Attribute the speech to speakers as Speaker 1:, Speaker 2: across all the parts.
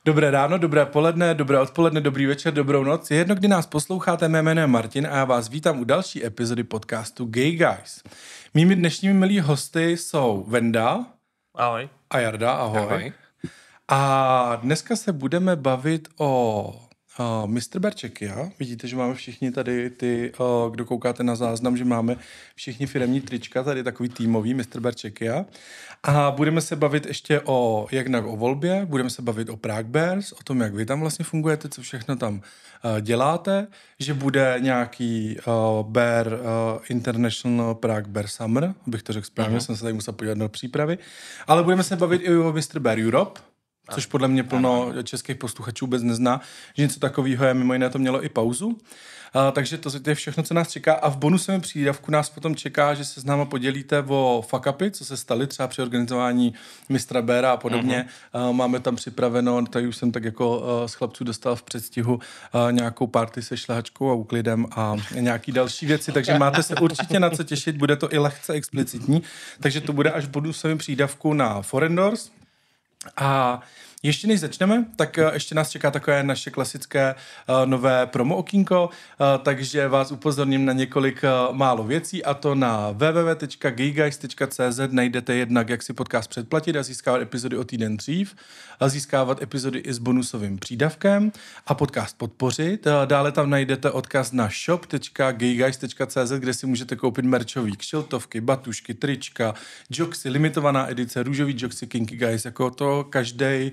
Speaker 1: Dobré ráno, dobré poledne, dobré odpoledne, dobrý večer, dobrou noc. Je jedno, kdy nás posloucháte, mé jméno je Martin a já vás vítám u další epizody podcastu Gay Guys. Mými dnešními milí hosty jsou Venda. Ahoj. A Jarda, ahoj. ahoj. A dneska se budeme bavit o Uh, Mr. Berček, já. Vidíte, že máme všichni tady ty, uh, kdo koukáte na záznam, že máme všichni firemní trička, tady takový týmový Mr. Berček, já. A budeme se bavit ještě o jednak o volbě, budeme se bavit o Prague Bears, o tom, jak vy tam vlastně fungujete, co všechno tam uh, děláte, že bude nějaký uh, Bear uh, International Prague Bear Summer, abych to řekl správně, uh-huh. jsem se tady musel podívat na přípravy, ale budeme se bavit i o Mr. Bear Europe, což podle mě plno ano. českých posluchačů vůbec nezná, že něco takového je mimo jiné to mělo i pauzu. Uh, takže to je všechno, co nás čeká. A v bonusem přídavku nás potom čeká, že se s náma podělíte o fakapy, co se staly třeba při organizování mistra Béra a podobně. Mm-hmm. Uh, máme tam připraveno, tady už jsem tak jako s chlapců dostal v předstihu uh, nějakou party se šlehačkou a úklidem a nějaký další věci, takže máte se určitě na co těšit, bude to i lehce explicitní. Takže to bude až v bonusovém přídavku na Forendors, a ještě než začneme, tak eh, ještě nás čeká takové naše klasické eh, nové promo okýnko, eh, takže vás upozorním na několik málo věcí a to na www.gayguys.cz najdete jednak, jak si podcast předplatit a získávat epizody o týden dřív, a získávat epizody i s bonusovým přídavkem a podcast podpořit. Dále tam najdete odkaz na shop.gayguys.cz, kde si můžete koupit merčový kšiltovky, batušky, trička, joxy, limitovaná edice, růžový joxy, kinky guys, jako to každý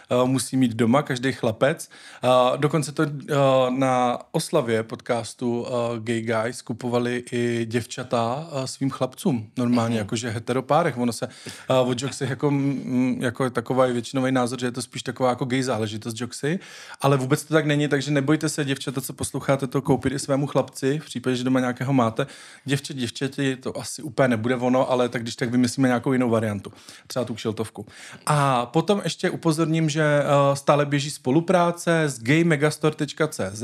Speaker 1: Eh, musí mít doma každý chlapec. Eh, dokonce to eh, na oslavě podcastu Gay Guys kupovali i děvčata svým chlapcům, normálně, mm-hmm. jakože heteropárech. Ono se o joxech jako, mm, jako taková většinový názor, že je to spíš taková jako gay záležitost joxy, ale vůbec to tak není, takže nebojte se, děvčata, co posloucháte, to koupit i svému chlapci, v případě, že doma nějakého máte. Děvče, děvčeti, to asi úplně nebude ono, ale tak když tak vymyslíme nějakou jinou variantu, třeba tu kšeltovku. A potom ještě upozorním, že že eh, stále běží spolupráce s gaymegastore.cz,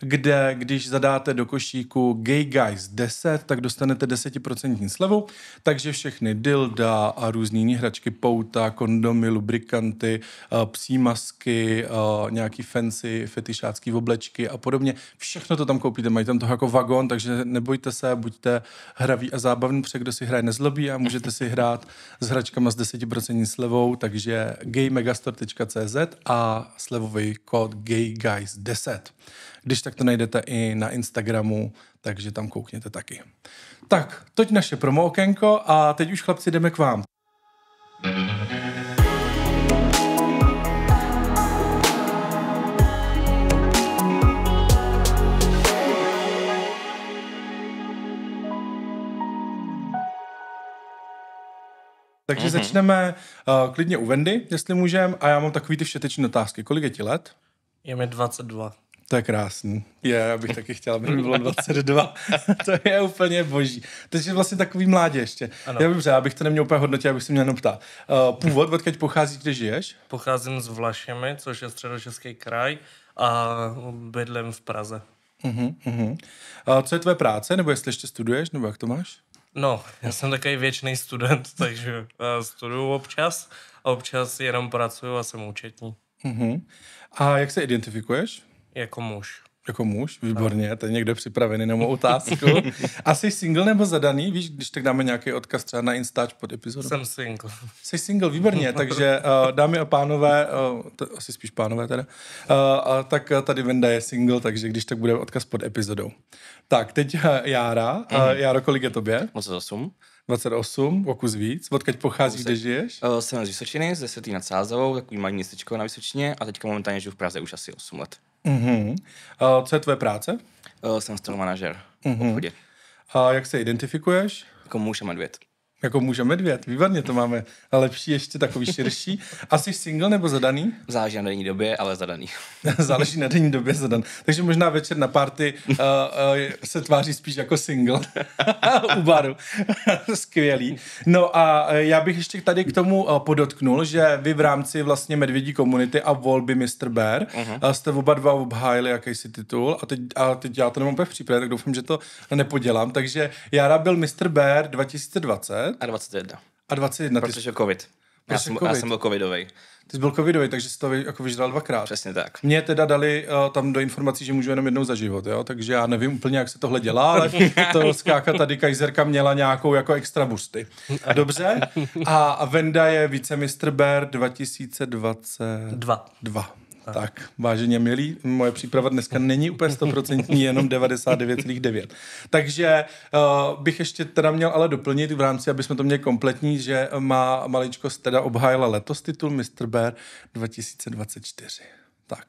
Speaker 1: kde když zadáte do košíku Gay Guys 10, tak dostanete 10% slevu, takže všechny dilda a různé hračky, pouta, kondomy, lubrikanty, eh, psí masky, eh, nějaký fancy fetišácký oblečky a podobně. Všechno to tam koupíte, mají tam toho jako vagon, takže nebojte se, buďte hraví a zábavní, protože kdo si hraje nezlobí a můžete si hrát s hračkama s 10% slevou, takže gaymegastore.cz CZ a slevový kód GayGuys10. Když tak to najdete i na Instagramu, takže tam koukněte taky. Tak, toť naše promo okénko a teď už chlapci jdeme k vám. Mm-hmm. Takže mm-hmm. začneme uh, klidně u Vendy, jestli můžem. A já mám takový ty všetečné otázky. Kolik je ti let? Je mi 22. To je krásný. Je, já bych taky chtěla, aby mi bylo 22. to je úplně boží. Takže vlastně takový mládě ještě. Ano. Já bych řekl, abych to neměl úplně hodnotit, abych se mě jenom ptát. Uh, původ, odkud pochází, kde žiješ?
Speaker 2: Pocházím z Vlašemi, což je středočeský kraj a bydlím v Praze.
Speaker 1: Uh-huh, uh-huh. Uh, co je tvoje práce, nebo jestli ještě studuješ, nebo jak to máš?
Speaker 2: No, já jsem takový věčný student, takže eh, studuju občas a občas jenom pracuju a jsem účetní.
Speaker 1: Uh-huh. A jak se identifikuješ?
Speaker 2: Jako muž.
Speaker 1: Jako muž, výborně, to je někdo připravený na mou otázku. Asi single nebo zadaný, víš, když tak dáme nějaký odkaz třeba na Instač pod epizodu. Jsem single. Jsi single, výborně, takže uh, dámy a pánové, uh, to, asi spíš pánové teda, uh, uh, tak tady Venda je single, takže když tak bude odkaz pod epizodou. Tak, teď uh, Jára. Uh, mm-hmm. kolik je tobě? 28. 28,
Speaker 3: o kus víc. Odkud pocházíš, kde žiješ? Uh, jsem z Vysočiny, ze Světý nad Sázavou, takový malý městečko na Vysočině a teďka momentálně žiju v Praze už asi 8 let. Uh-huh. Uh, co je tvoje práce? Uh, jsem store manažer mm-hmm. v mhm. obchodě. A jak se identifikuješ? Jako muž a medvěd.
Speaker 1: Jako muž a medvěd, výborně to máme. A lepší ještě takový širší. Asi single nebo zadaný? Záleží na denní době, ale zadaný. Záleží na denní době zadaný. Takže možná večer na party uh, uh, se tváří spíš jako single u baru. Skvělý. No a eh, já bych ještě tady k tomu podotknul, že vy v rámci vlastně medvědí komunity a volby Mr. Bear uh-huh. jste oba dva obhájili jakýsi titul a teď, a teď já to nemám úplně v přípravě, tak doufám, že to nepodělám. Takže Jara byl Mr. Bear 2020 20? A 21. A 21. Protože jsi covid. Já jsem, COVID. já jsem byl covidový. Ty jsi byl covidový, takže jsi to jako vyžral dvakrát. Přesně tak. Mě teda dali uh, tam do informací, že můžu jenom jednou za život, jo? takže já nevím úplně, jak se tohle dělá, ale to skáka tady Kajzerka měla nějakou jako extra busty. dobře. A, a Venda je vicemistr Bear 2022. Dva. Dva. Tak, váženě milí, moje příprava dneska není úplně stoprocentní, jenom 99,9. Takže uh, bych ještě teda měl ale doplnit v rámci, aby jsme to měli kompletní, že má maličkost teda obhájila letos titul Mr. Bear 2024. Tak.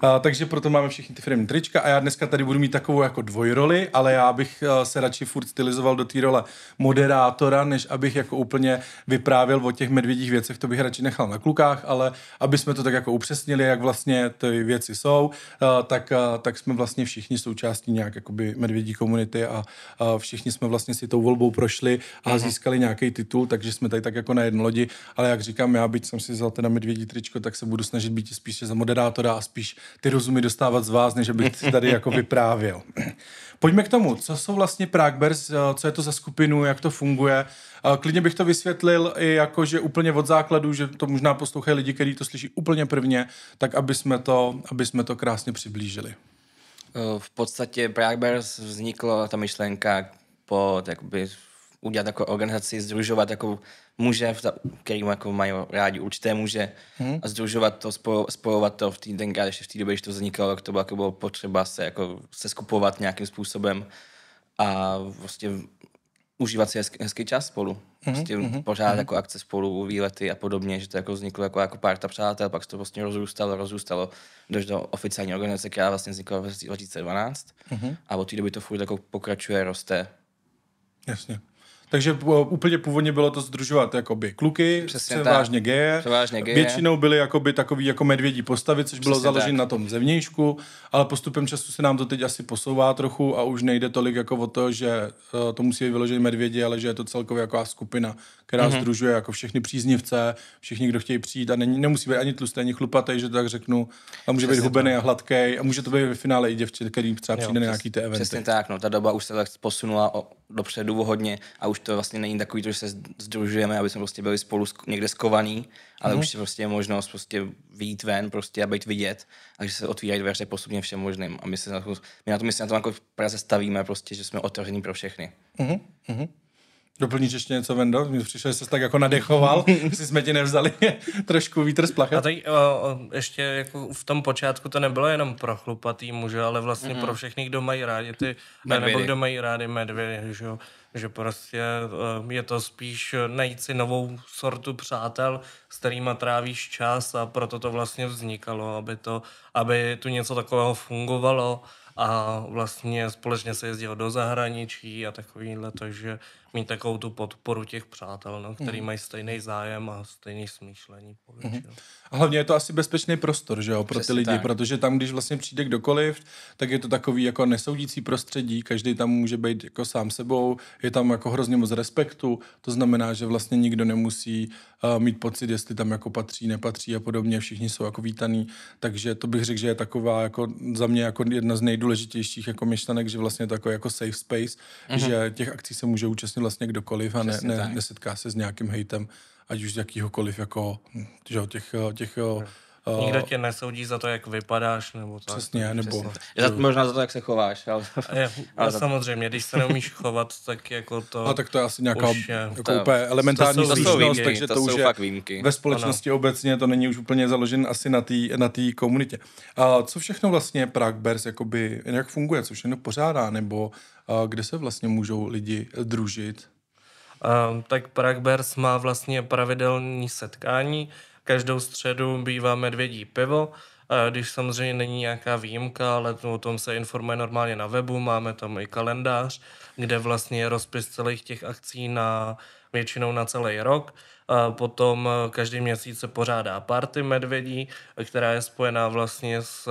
Speaker 1: A, takže proto máme všichni ty firmy trička a já dneska tady budu mít takovou jako dvojroli, ale já bych se radši furt stylizoval do té role moderátora, než abych jako úplně vyprávěl o těch medvědích věcech, to bych radši nechal na klukách, ale aby jsme to tak jako upřesnili, jak vlastně ty věci jsou, a, tak, a, tak jsme vlastně všichni součástí nějak jakoby medvědí komunity a, a všichni jsme vlastně si tou volbou prošli a Aha. Mhm. získali nějaký titul, takže jsme tady tak jako na lodi, ale jak říkám, já byť jsem si vzal teda medvědí tričko, tak se budu snažit být spíše za moderátora moderátora a spíš ty rozumy dostávat z vás, než abych si tady jako vyprávěl. Pojďme k tomu, co jsou vlastně Prague Bears, eh, co je to za skupinu, jak to funguje. Eh, klidně bych to vysvětlil i jako, že úplně od základu, že to možná poslouchají lidi, kteří to slyší úplně prvně, tak aby jsme to, aby jsme to krásně přiblížili.
Speaker 3: Eh, v podstatě Prague Bears vznikla ta myšlenka po jakoby, udělat jako organizaci, združovat jako muže, který jako mají rádi určité muže hmm. a združovat to, spojovat, to v té ještě v té době, když to vznikalo, tak to bylo, jako bylo potřeba se, jako, se skupovat nějakým způsobem a vlastně užívat si hezký, hezký čas spolu. Hmm, prostě mm-hmm. pořád mm-hmm. jako akce spolu, výlety a podobně, že to jako vzniklo jako, jako ta přátel, pak se to vlastně rozrůstalo, rozrůstalo, do oficiální organizace, která vlastně vznikla v 2012 mm-hmm. Hmm. a od té doby to furt jako pokračuje, roste.
Speaker 1: Jasně. Takže eh, úplně původně bylo to združovat jakoby kluky, Přesně převážně geje. Převážně Většinou
Speaker 3: byly jakoby takový
Speaker 1: jako medvědí postavy, což Přesně bylo založeno na tom zevnějšku, ale postupem času se nám to teď asi posouvá trochu a už nejde tolik jako o to, že eh, to musí být vyložit medvědi, ale že je to celkově jako skupina, která mm-hmm. združuje jako všechny příznivce, všichni, kdo chtějí přijít a není, nemusí být ani tlustý, ani chlupatý, že to tak řeknu. A může Přesně být hubený a hladký a může to být ve finále i
Speaker 3: děvče, který třeba přijde jo, na nějaký ty eventy. Přesně tak, no, ta doba už se tak posunula o dopředu hodně a už to vlastně není takový, to, že se združujeme, aby jsme prostě byli spolu někde skovaný, ale mm. už je prostě možnost prostě vyjít ven prostě a být vidět a že se otvírají dveře postupně všem možným a my, se na to, my na to, my se na to jako Praze stavíme prostě, že jsme otevření pro všechny.
Speaker 2: Mm-hmm.
Speaker 3: Doplníš ještě něco, Vendo?
Speaker 1: Mně přišel, že jsi tak jako nadechoval, že jsme ti nevzali
Speaker 2: trošku vítr z plachet. A teď o, ještě jako v tom počátku to nebylo jenom pro chlupatý muže, ale vlastně mm-hmm. pro všechny, kdo mají rádi ty, medvědy. nebo kdo mají rádi medvědy, že, že prostě je to spíš najít si novou sortu přátel, s kterýma trávíš čas a proto to vlastně vznikalo, aby, to, aby tu něco takového fungovalo a vlastně společně se jezdilo do zahraničí a takovýhle, takže mít takovou tu podporu těch přátel, no, který mm. mají stejný zájem a stejný smýšlení. mm.
Speaker 1: A hlavně je to asi bezpečný prostor, že jo, pro Přesně ty lidi, tak. protože tam, když vlastně přijde kdokoliv, tak je to takový jako nesoudící prostředí, každý tam může být jako sám sebou, je tam jako hrozně moc respektu, to znamená, že vlastně nikdo nemusí uh, mít pocit, jestli tam jako patří, nepatří a podobně, všichni jsou jako vítaný, takže to bych řekl, že je taková jako za mě jako jedna z nejdůležitějších jako myšlenek, že vlastně to jako safe space, mm že těch akcí se může účastnit účastnit vlastně kdokoliv a ne, ne, nesetká se s nějakým hejtem, ať už z jakýhokoliv jako, hm, že, těch, eh, těch eh, hmm. Eh, Nikdo
Speaker 2: tě nesoudí za to, jak vypadáš, nebo tak. Přesně, nebo... Přesně. Možná za to, jak se chováš. Ale... Je, ale za... samozřejmě, když se neumíš chovat, tak jako to... A tak to je asi nějaká už je, jako to, úplně elementární to jsou, výmky, takže to, to už je výmky. ve společnosti
Speaker 1: ano. obecně, to není už úplně založen asi na té na tý komunitě. A co všechno vlastně Prague Bears, jakoby, jak funguje, co všechno pořádá, nebo a kde se vlastně můžou lidi družit?
Speaker 2: Um, tak Prague Bears má vlastně pravidelní setkání, Každou středu bývá medvědí pivo, když samozřejmě není nějaká výjimka, ale o tom se informuje normálně na webu, máme tam i kalendář, kde vlastně je rozpis celých těch akcí na většinou na celý rok. Potom e, každý měsíc se pořádá party medvědí, která je spojená vlastně s e,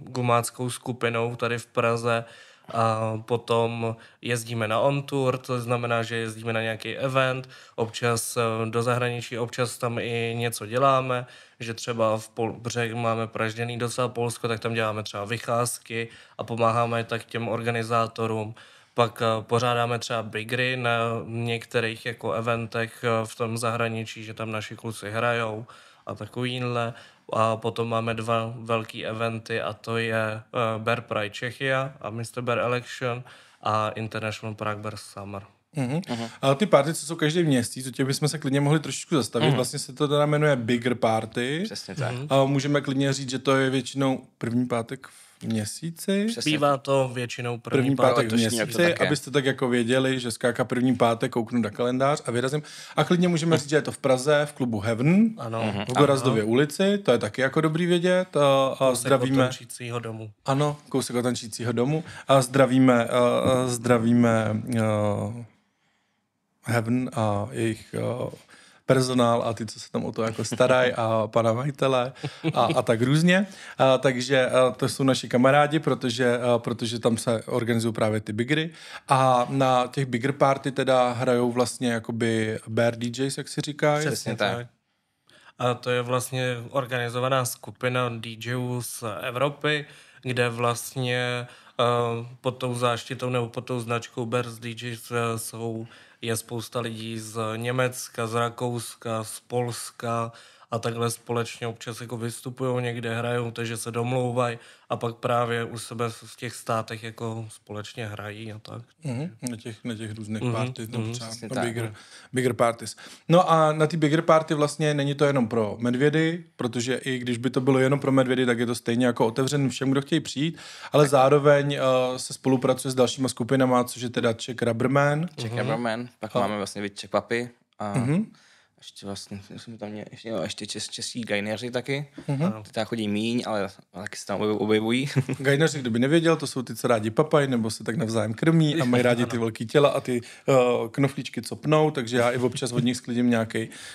Speaker 2: gumáckou skupinou tady v Praze, a potom jezdíme na on tour, to znamená, že jezdíme na nějaký event, občas eh, do zahraničí, občas tam i něco děláme, že třeba v Pol- břeh máme pražděný docela Polsko, tak tam děláme třeba vycházky a pomáháme tak těm organizátorům. Pak eh, pořádáme třeba bigry na některých jako eventech eh, v tom zahraničí, že tam naši kluci hrajou a takovýhle. A potom máme dva velký eventy a to je eh, Bear Pride Čechia a Mr. Bear Election a International Prague Bear Summer.
Speaker 1: Mm-hmm. Mhm. Uh-huh. Ale ty party, co jsou každý městí, to těch bychom se klidně mohli trošičku zastavit. mm Vlastně se to teda jmenuje Bigger Party. Přesně tak. Mhm. A můžeme klidně říct, že to je většinou první pátek v měsíci.
Speaker 2: Přesně. Bývá to většinou
Speaker 1: první, první pátek, pátek v měsíci, abyste tak jako věděli, že skáka první pátek, kouknu na kalendář a vyrazím. A klidně můžeme říct, že je to v Praze, v klubu Heaven, ano. Mhm. v Gorazdově ulici, to je taky jako dobrý vědět. A, a zdravíme. tančícího domu. Ano, kousek tančícího domu. A zdravíme, a, a zdravíme a, Heaven a jejich... A, personál a ty, co se tam o to jako starají a pana majitele a, a tak různě. A, takže a, to jsou naši kamarádi, protože, a, protože tam se organizují právě ty bigry a na těch bigger party teda hrajou vlastně jakoby bear DJs, jak si říká. Přesně tak. tak.
Speaker 2: A to je vlastně organizovaná skupina DJů z Evropy, kde vlastně uh, pod tou záštitou nebo pod tou značkou Bears DJs uh, e, jsou je spousta lidí z Německa, z Rakouska, z Polska, a takhle společně občas jako vystupují, někde hrajou, takže se domlouvají a pak právě u sebe v těch státech jako společně hrají a tak. Mm-hmm. Na, těch, na těch různých mm-hmm. party, mm-hmm. třeba no, bigger, bigger parties.
Speaker 1: No a na ty bigger party vlastně není to jenom pro medvědy, protože i když by to bylo jenom pro medvědy, tak je to stejně jako otevřen všem, kdo chtějí přijít, ale tak. zároveň uh, se spolupracuje s dalšíma skupinama, což je teda Czech Rubberman. Czech mm-hmm. Rubberman, pak a. máme
Speaker 3: vlastně Czech Papi. a mm-hmm ještě vlastně, jsme tam měli, ještě, jo, ještě čes, český gaineři taky, mm-hmm. ty tam chodí míň, ale taky se tam objevují. gaineři, kdo by nevěděl, to jsou ty,
Speaker 1: co rádi papaj, nebo se tak navzájem krmí a mají rádi ty velký těla a ty uh, knoflíčky, co pnou, takže já i občas od nich sklidím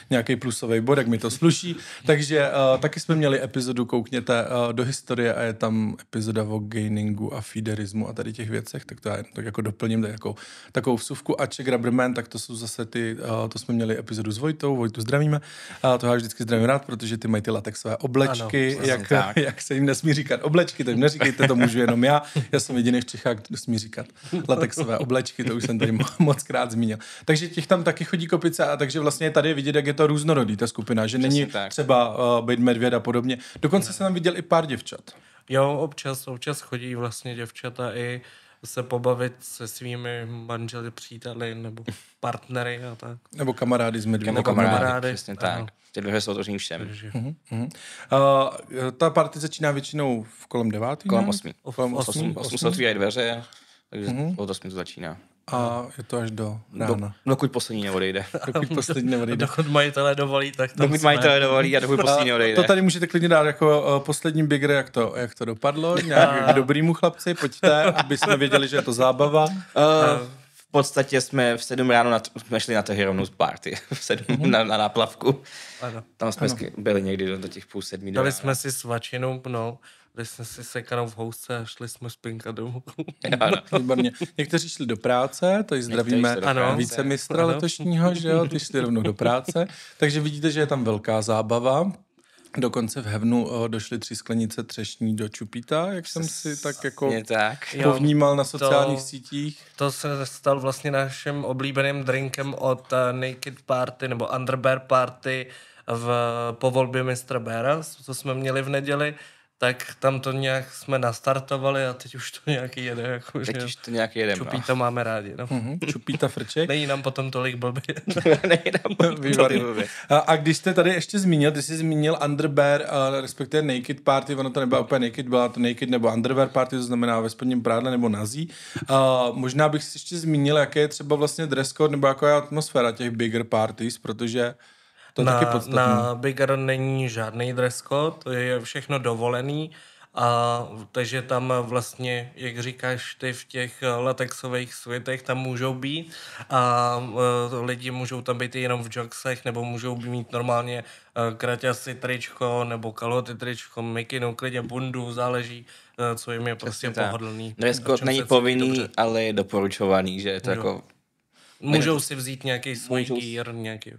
Speaker 1: nějaký plusový bod, jak mi to sluší. Takže uh, taky jsme měli epizodu, koukněte uh, do historie a je tam epizoda o gainingu a feederismu a tady těch věcech, tak to já tak jako doplním tak jako, takovou vsuvku. A Czech Rubberman, tak to jsou zase ty, uh, to jsme měli epizodu s Vojtou, Vojtu zdravíme. A to já vždycky zdravím rád, protože ty mají ty latexové oblečky, ano, jak, jak, se jim nesmí říkat oblečky, tak neříkejte, to můžu jenom já. Já jsem jediný v Čechách, kdo smí říkat latexové oblečky, to už jsem tady moc krát zmínil. Takže těch tam taky chodí kopice a takže vlastně tady je vidět, jak je to různorodý ta skupina, že není tak. třeba uh, být medvěd a podobně. Dokonce ne. No. jsem tam viděl i pár děvčat.
Speaker 2: Jo, občas, občas chodí vlastně děvčata i se pobavit se svými manželi, příteli nebo partnery a tak. Nebo kamarády z medvědí. Nebo kamarády, kamarády, přesně tak. Ano.
Speaker 3: Ty dveře jsou otevřený všem. Uh-huh,
Speaker 1: uh ta party začíná většinou v kolem devátý? Kolem osmi. Osm se otvírají dveře.
Speaker 3: Takže mm-hmm. od 8 to začíná.
Speaker 1: A
Speaker 2: je to až do rána. Do,
Speaker 3: dokud poslední neodejde. dokud poslední
Speaker 2: neodejde. dokud majitelé dovolí, tak to Dokud majitelé ne. dovolí a dokud poslední neodejde. To tady
Speaker 3: můžete klidně dát jako
Speaker 1: uh, poslední bigger, jak to, jak to dopadlo.
Speaker 3: Nějak k dobrýmu chlapci, pojďte, aby jsme věděli, že je to zábava. Uh, v podstatě jsme v 7 ráno na, jsme šli na to rovnou z party, v 7 mhm. na, na náplavku. Ano. Tam jsme ano. byli někdy do, do těch půl sedmi. Dali jsme si
Speaker 2: svačinu, no kde jsme si sekanou v housce a šli jsme spinkat domů. Ano.
Speaker 1: Někteří šli do práce, to je zdravíme ano. více mistra ano. letošního, že jo, ty šli rovnou do práce. Takže vidíte, že je tam velká zábava. Dokonce v Hevnu došly tři sklenice třešní do Čupita, jak jsem si tak jako tak. povnímal na sociálních to,
Speaker 2: sítích. To se stal vlastně naším oblíbeným drinkem od uh, Naked Party nebo Underbear Party v, eh, po volbě Mr. Bera, co jsme měli v neděli tak tam to nějak jsme nastartovali a teď už to nějaký jede. Jako, teď že už to
Speaker 3: nějak jede. Čupíta no.
Speaker 2: máme rádi. No. Mm-hmm. Čupíta frček. Není nám potom tolik blbě. Není nám
Speaker 1: blbě. A, a, když jste tady ještě zmínil, ty jsi zmínil Underbear, uh, respektive naked party, ono to nebyla úplně naked, byla to naked nebo Underbear party, to znamená ve spodním prádle nebo nazí. Uh, možná bych si ještě zmínil, jaké je třeba vlastně dress code nebo jaká je atmosféra těch bigger parties, protože to je na, taky Na
Speaker 2: Big Run není žádný dress code, je všechno dovolený. A takže tam vlastně, jak říkáš ty, v těch eh, latexových světech tam můžou být a a eh, lidi můžou tam být jenom v joxech nebo můžou mít normálně eh, kraťasy tričko nebo kaloty tričko, mikinu, klidně bundu, záleží, co jim je prostě Přesně pohodlný. No, dress code není
Speaker 3: povinný, ale je doporučovaný, že je to můžou. jako... Můžou si vzít nějaký svůj můžou... gear, nějaký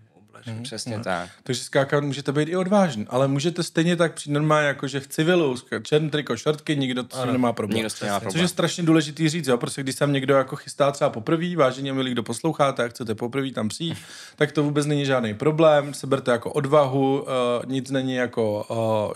Speaker 3: vylezeš. Mm-hmm. Přesně mm-hmm.
Speaker 1: tak. Takže skákat můžete být i odvážný, ale můžete stejně tak přijít normálně jako že v civilu, černý triko, šortky, nikdo to nemá problém. Nikdo nemá problém. Což je strašně důležitý říct, jo, prostě když tam někdo jako chystá třeba poprvé, vážně milí, kdo poslouchá, tak chcete poprvé tam přijít, tak to vůbec není žádný problém, seberte jako odvahu, uh, nic není jako,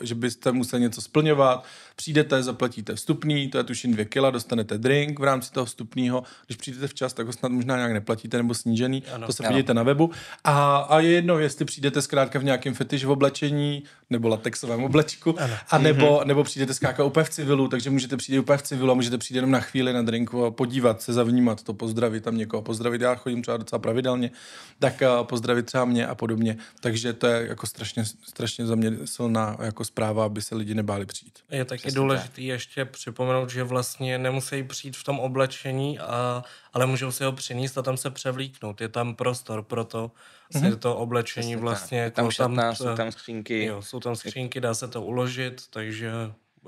Speaker 1: uh, že byste museli něco splňovat, Přijdete, zaplatíte vstupný, to je tuším 2 kila, dostanete drink v rámci toho vstupního. Když přijdete včas, tak ho snad možná nějak neplatíte nebo snížený, ano, to se vidíte na webu. A, a je jedno, jestli přijdete zkrátka v nějakém fetiš v oblečení nebo latexovém oblečku, a nebo, mm-hmm. nebo přijdete zkrátka úplně v civilu, takže můžete přijít úplně v civilu a můžete přijít jenom na chvíli na drinku a podívat se, zavnímat to, pozdravit tam někoho, pozdravit. Já chodím třeba docela pravidelně, tak eh, pozdravit třeba mě a podobně. Takže to je jako strašně, strašně za mě silná jako zpráva, aby se lidi nebáli přijít. Je tak je důležité
Speaker 2: ještě připomenout, že vlastně nemusí přijít v tom oblečení, a, ale můžou si ho přinést a tam se převlíknout. Je tam prostor pro to, mm-hmm. to oblečení Přesně vlastně... Tak. Jako tam šatná, tam, jsou tam skřínky. Jo, jsou tam skřínky, dá se to uložit, takže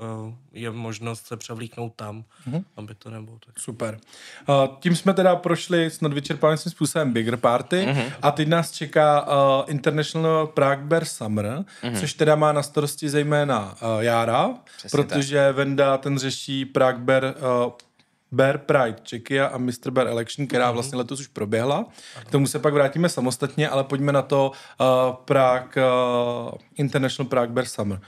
Speaker 2: Eh, je možnost se převlíknout tam, mm-hmm. aby to nebylo tak.
Speaker 1: Super. Uh, tím jsme teda prošli snad vyčerpávajícím způsobem Bigger Party mm-hmm. a teď nás čeká uh, International Prague Bear Summer, mm-hmm. což teda má na starosti zejména uh, Jára, Přesně protože tak. Venda ten řeší Prague Bear uh, Bear Pride Czechia a Mr. Bear Election, která mhm. vlastně letos už proběhla. Ano. K tomu se pak vrátíme samostatně, ale pojďme na to uh, Prague, uh, International Prague Bear Summer.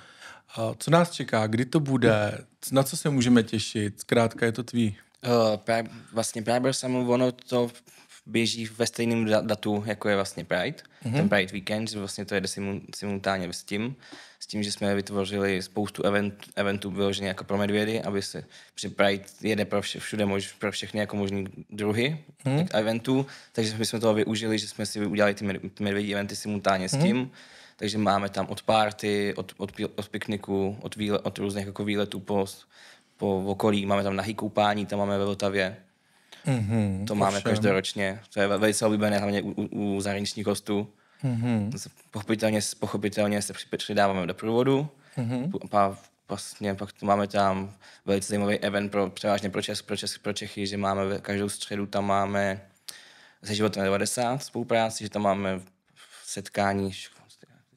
Speaker 1: Co nás čeká, kdy to bude, na co se
Speaker 3: můžeme těšit, zkrátka je to tvý. Uh, vlastně Pride Balsamu, ono to běží ve stejném datu, jako je vlastně Pride. Mm-hmm. Ten Pride Weekend, že vlastně to jede simultánně s tím, s tím, že jsme vytvořili spoustu event, eventů vyloženě jako pro medvědy, aby se při Pride jede pro vše, všude mož, pro všechny jako možný druhy mm-hmm. eventů, takže my jsme toho využili, že jsme si udělali ty medvědí eventy simultánně s mhm. tím. Mm-hmm takže máme tam od párty, od, od, od pikniku, od, výle, od různých jako výletů po, po okolí, máme tam nahý koupání, tam máme ve Vltavě. Mm-hmm, to máme ovšem. každoročně, to je velice oblíbené, hlavně u, u, u zahraničních hostů. Mm-hmm. Pochopitelně, pochopitelně se přidáváme do průvodu, mm-hmm. Pa, vlastně pak to máme tam velice zajímavý event pro, převážně pro, Česk, pro, Česk, pro Čechy, že máme každou středu tam máme ze životem 90 spolupráci, že tam máme setkání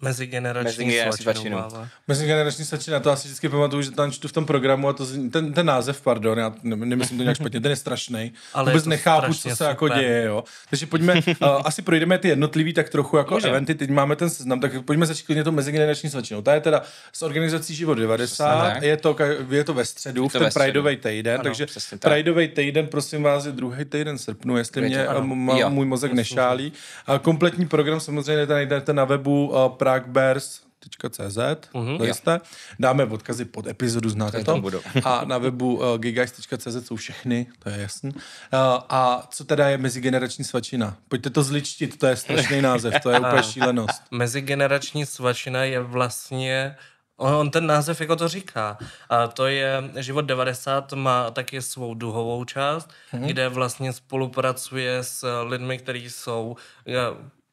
Speaker 3: Mezigenerační Mezi svačinu.
Speaker 1: Mezigenerační svačina, to asi vždycky pamatuju, že tam čtu v tom programu a to, ten, ten název, pardon, já ne, nemyslím to nějak špatně, ten je strašný. Ale Vůbec nechápu, co se jako super. jako děje, jo. Takže pojďme, uh, asi projdeme ty jednotlivý tak trochu jako Může. eventy, teď máme ten seznam, tak pojďme začít klidně to mezigenerační svačinou. Ta je teda s organizací Život 90, je to, je to ve středu, je to v ten Prideový týden, ano, takže tak. Prideový týden, prosím vás, je druhý týden srpnu, jestli mě eh, můj mozek nešálí. Kompletní program samozřejmě najdete na webu eh, darkbears.cz, uh-huh. Mhm. Ja. Dáme odkazy pod epizodu, znáte to. to? a na webu uh, eh, gigax.cz jsou všechny, to je jasný. Uh, a co teda je mezigenerační svačina? Pojďte to zličtit, to je strašný název, to je úplně šílenost.
Speaker 2: mezigenerační svačina je vlastně On ten název jako to říká. A to je, Život 90 má taky svou duhovou část, hmm kde vlastně spolupracuje s lidmi, kteří jsou eh,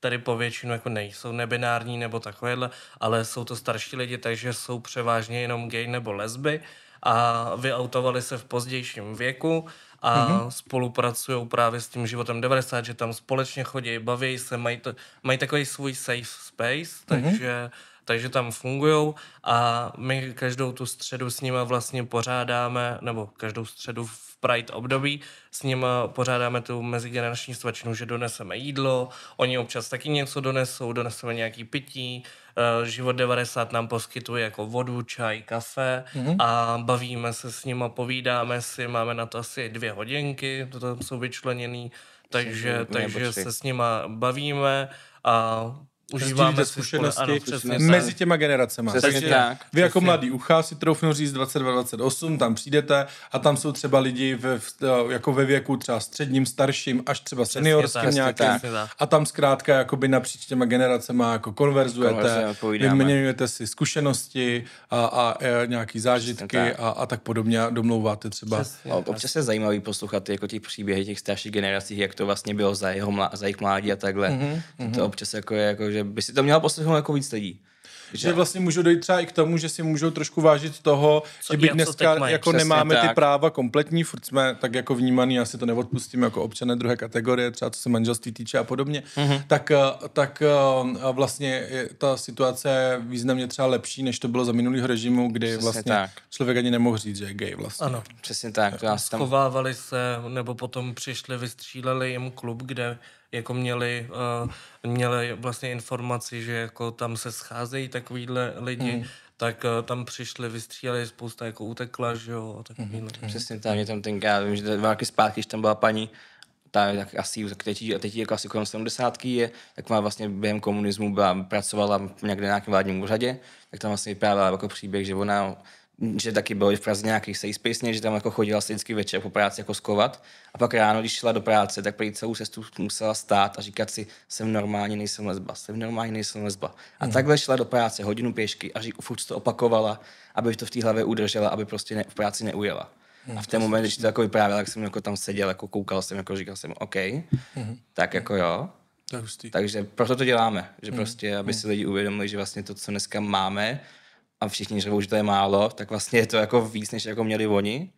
Speaker 2: tady po většinu jako nejsou nebinární nebo takovéhle, ale jsou to starší lidi, takže jsou převážně jenom gay nebo lesby a vyautovali se v pozdějším věku a mm-hmm. spolupracují právě s tím životem 90, že tam společně chodí, baví se, mají, to, mají takový svůj safe space, mhm. takže mm-hmm takže tam fungují a my každou tu středu s nimi vlastně pořádáme, nebo každou středu v Pride období, s ním pořádáme tu mezigenerační svačinu, že doneseme jídlo, oni občas taky něco donesou, doneseme nějaký pití, eh, Život 90 nám poskytuje jako vodu, čaj, kafe mm-hmm. a bavíme se s nimi, povídáme si, máme na to asi dvě hodinky, to tam jsou vyčleněný, takže, takže se s nimi bavíme a užíváme si zkušenosti ano, mezi těma generacemi. Takže tak.
Speaker 1: Vy jako mladý ucha si troufnu říct 22-28, tam přijdete a tam jsou třeba lidi ve, jako ve věku třeba středním, starším, až třeba seniorským nějakým. Tak, A tam zkrátka jakoby napříč těma generacemi jako konverzujete, vyměňujete si zkušenosti a, a, a e, nějaký
Speaker 3: zážitky a,
Speaker 1: a tak podobně a domlouváte třeba.
Speaker 3: a občas je zajímavý poslouchat jako ty příběhy těch starších generací, jak to vlastně bylo za, jeho, za jejich mládí a takhle. mm-hmm. To mhm. občas jako je jako, že že by si to měla poslechnout jako víc lidí. Že, vlastně můžou dojít třeba i k tomu, že
Speaker 1: si můžou trošku vážit toho, co že by dneska jako Přesně nemáme tak. ty práva kompletní, furt jsme tak jako vnímaný, asi to neodpustíme jako občané druhé kategorie, třeba co se manželství týče a podobně, mm-hmm. tak, eh, tak eh, vlastně ta situace je významně třeba lepší, než to bylo za minulého režimu, kdy Přesně vlastně tak. člověk ani nemohl říct, že je gay vlastně. Ano. Přesně tak. To jako tam...
Speaker 2: Schovávali se, nebo potom přišli, vystříleli jim klub, kde jako měli, uh, měli vlastně informaci, že jako tam se scházejí takovýhle lidi, mm. tak uh, tam přišli, vystříleli, spousta jako utekla, že jo,
Speaker 3: a Mm. Přesně tam, mě tam tenká, vím, že dva roky zpátky, když tam byla paní, ta tak asi tak teď, teď jako asi kolem 70. je, tak má vlastně během komunismu byla, pracovala někde na nějakém vládním úřadě, tak tam vlastně vyprávěla jako příběh, že ona že taky byly v Praze nějaký safe space, že tam jako chodila se vždycky večer po práci jako skovat a pak ráno, když šla do práce, tak prý celou cestu musela stát a říkat si, jsem normální, nejsem lesba, jsem normální, nejsem lesba. A mm. takhle šla do práce hodinu pěšky a řík, furt to opakovala, aby to v té hlavě udržela, aby prostě ne, v práci neujela. Hmm. a v ten moment, když to jako vyprávěla, tak jsem jako tam seděl, jako koukal jsem, jako říkal jsem, OK, hmm. tak jako jo. Tak Takže proto to děláme, že hmm. prostě, aby hmm. si lidi uvědomili, že vlastně to, co dneska máme, a všichni řevou, že to je málo, tak vlastně je to jako víc, než jako měli oni.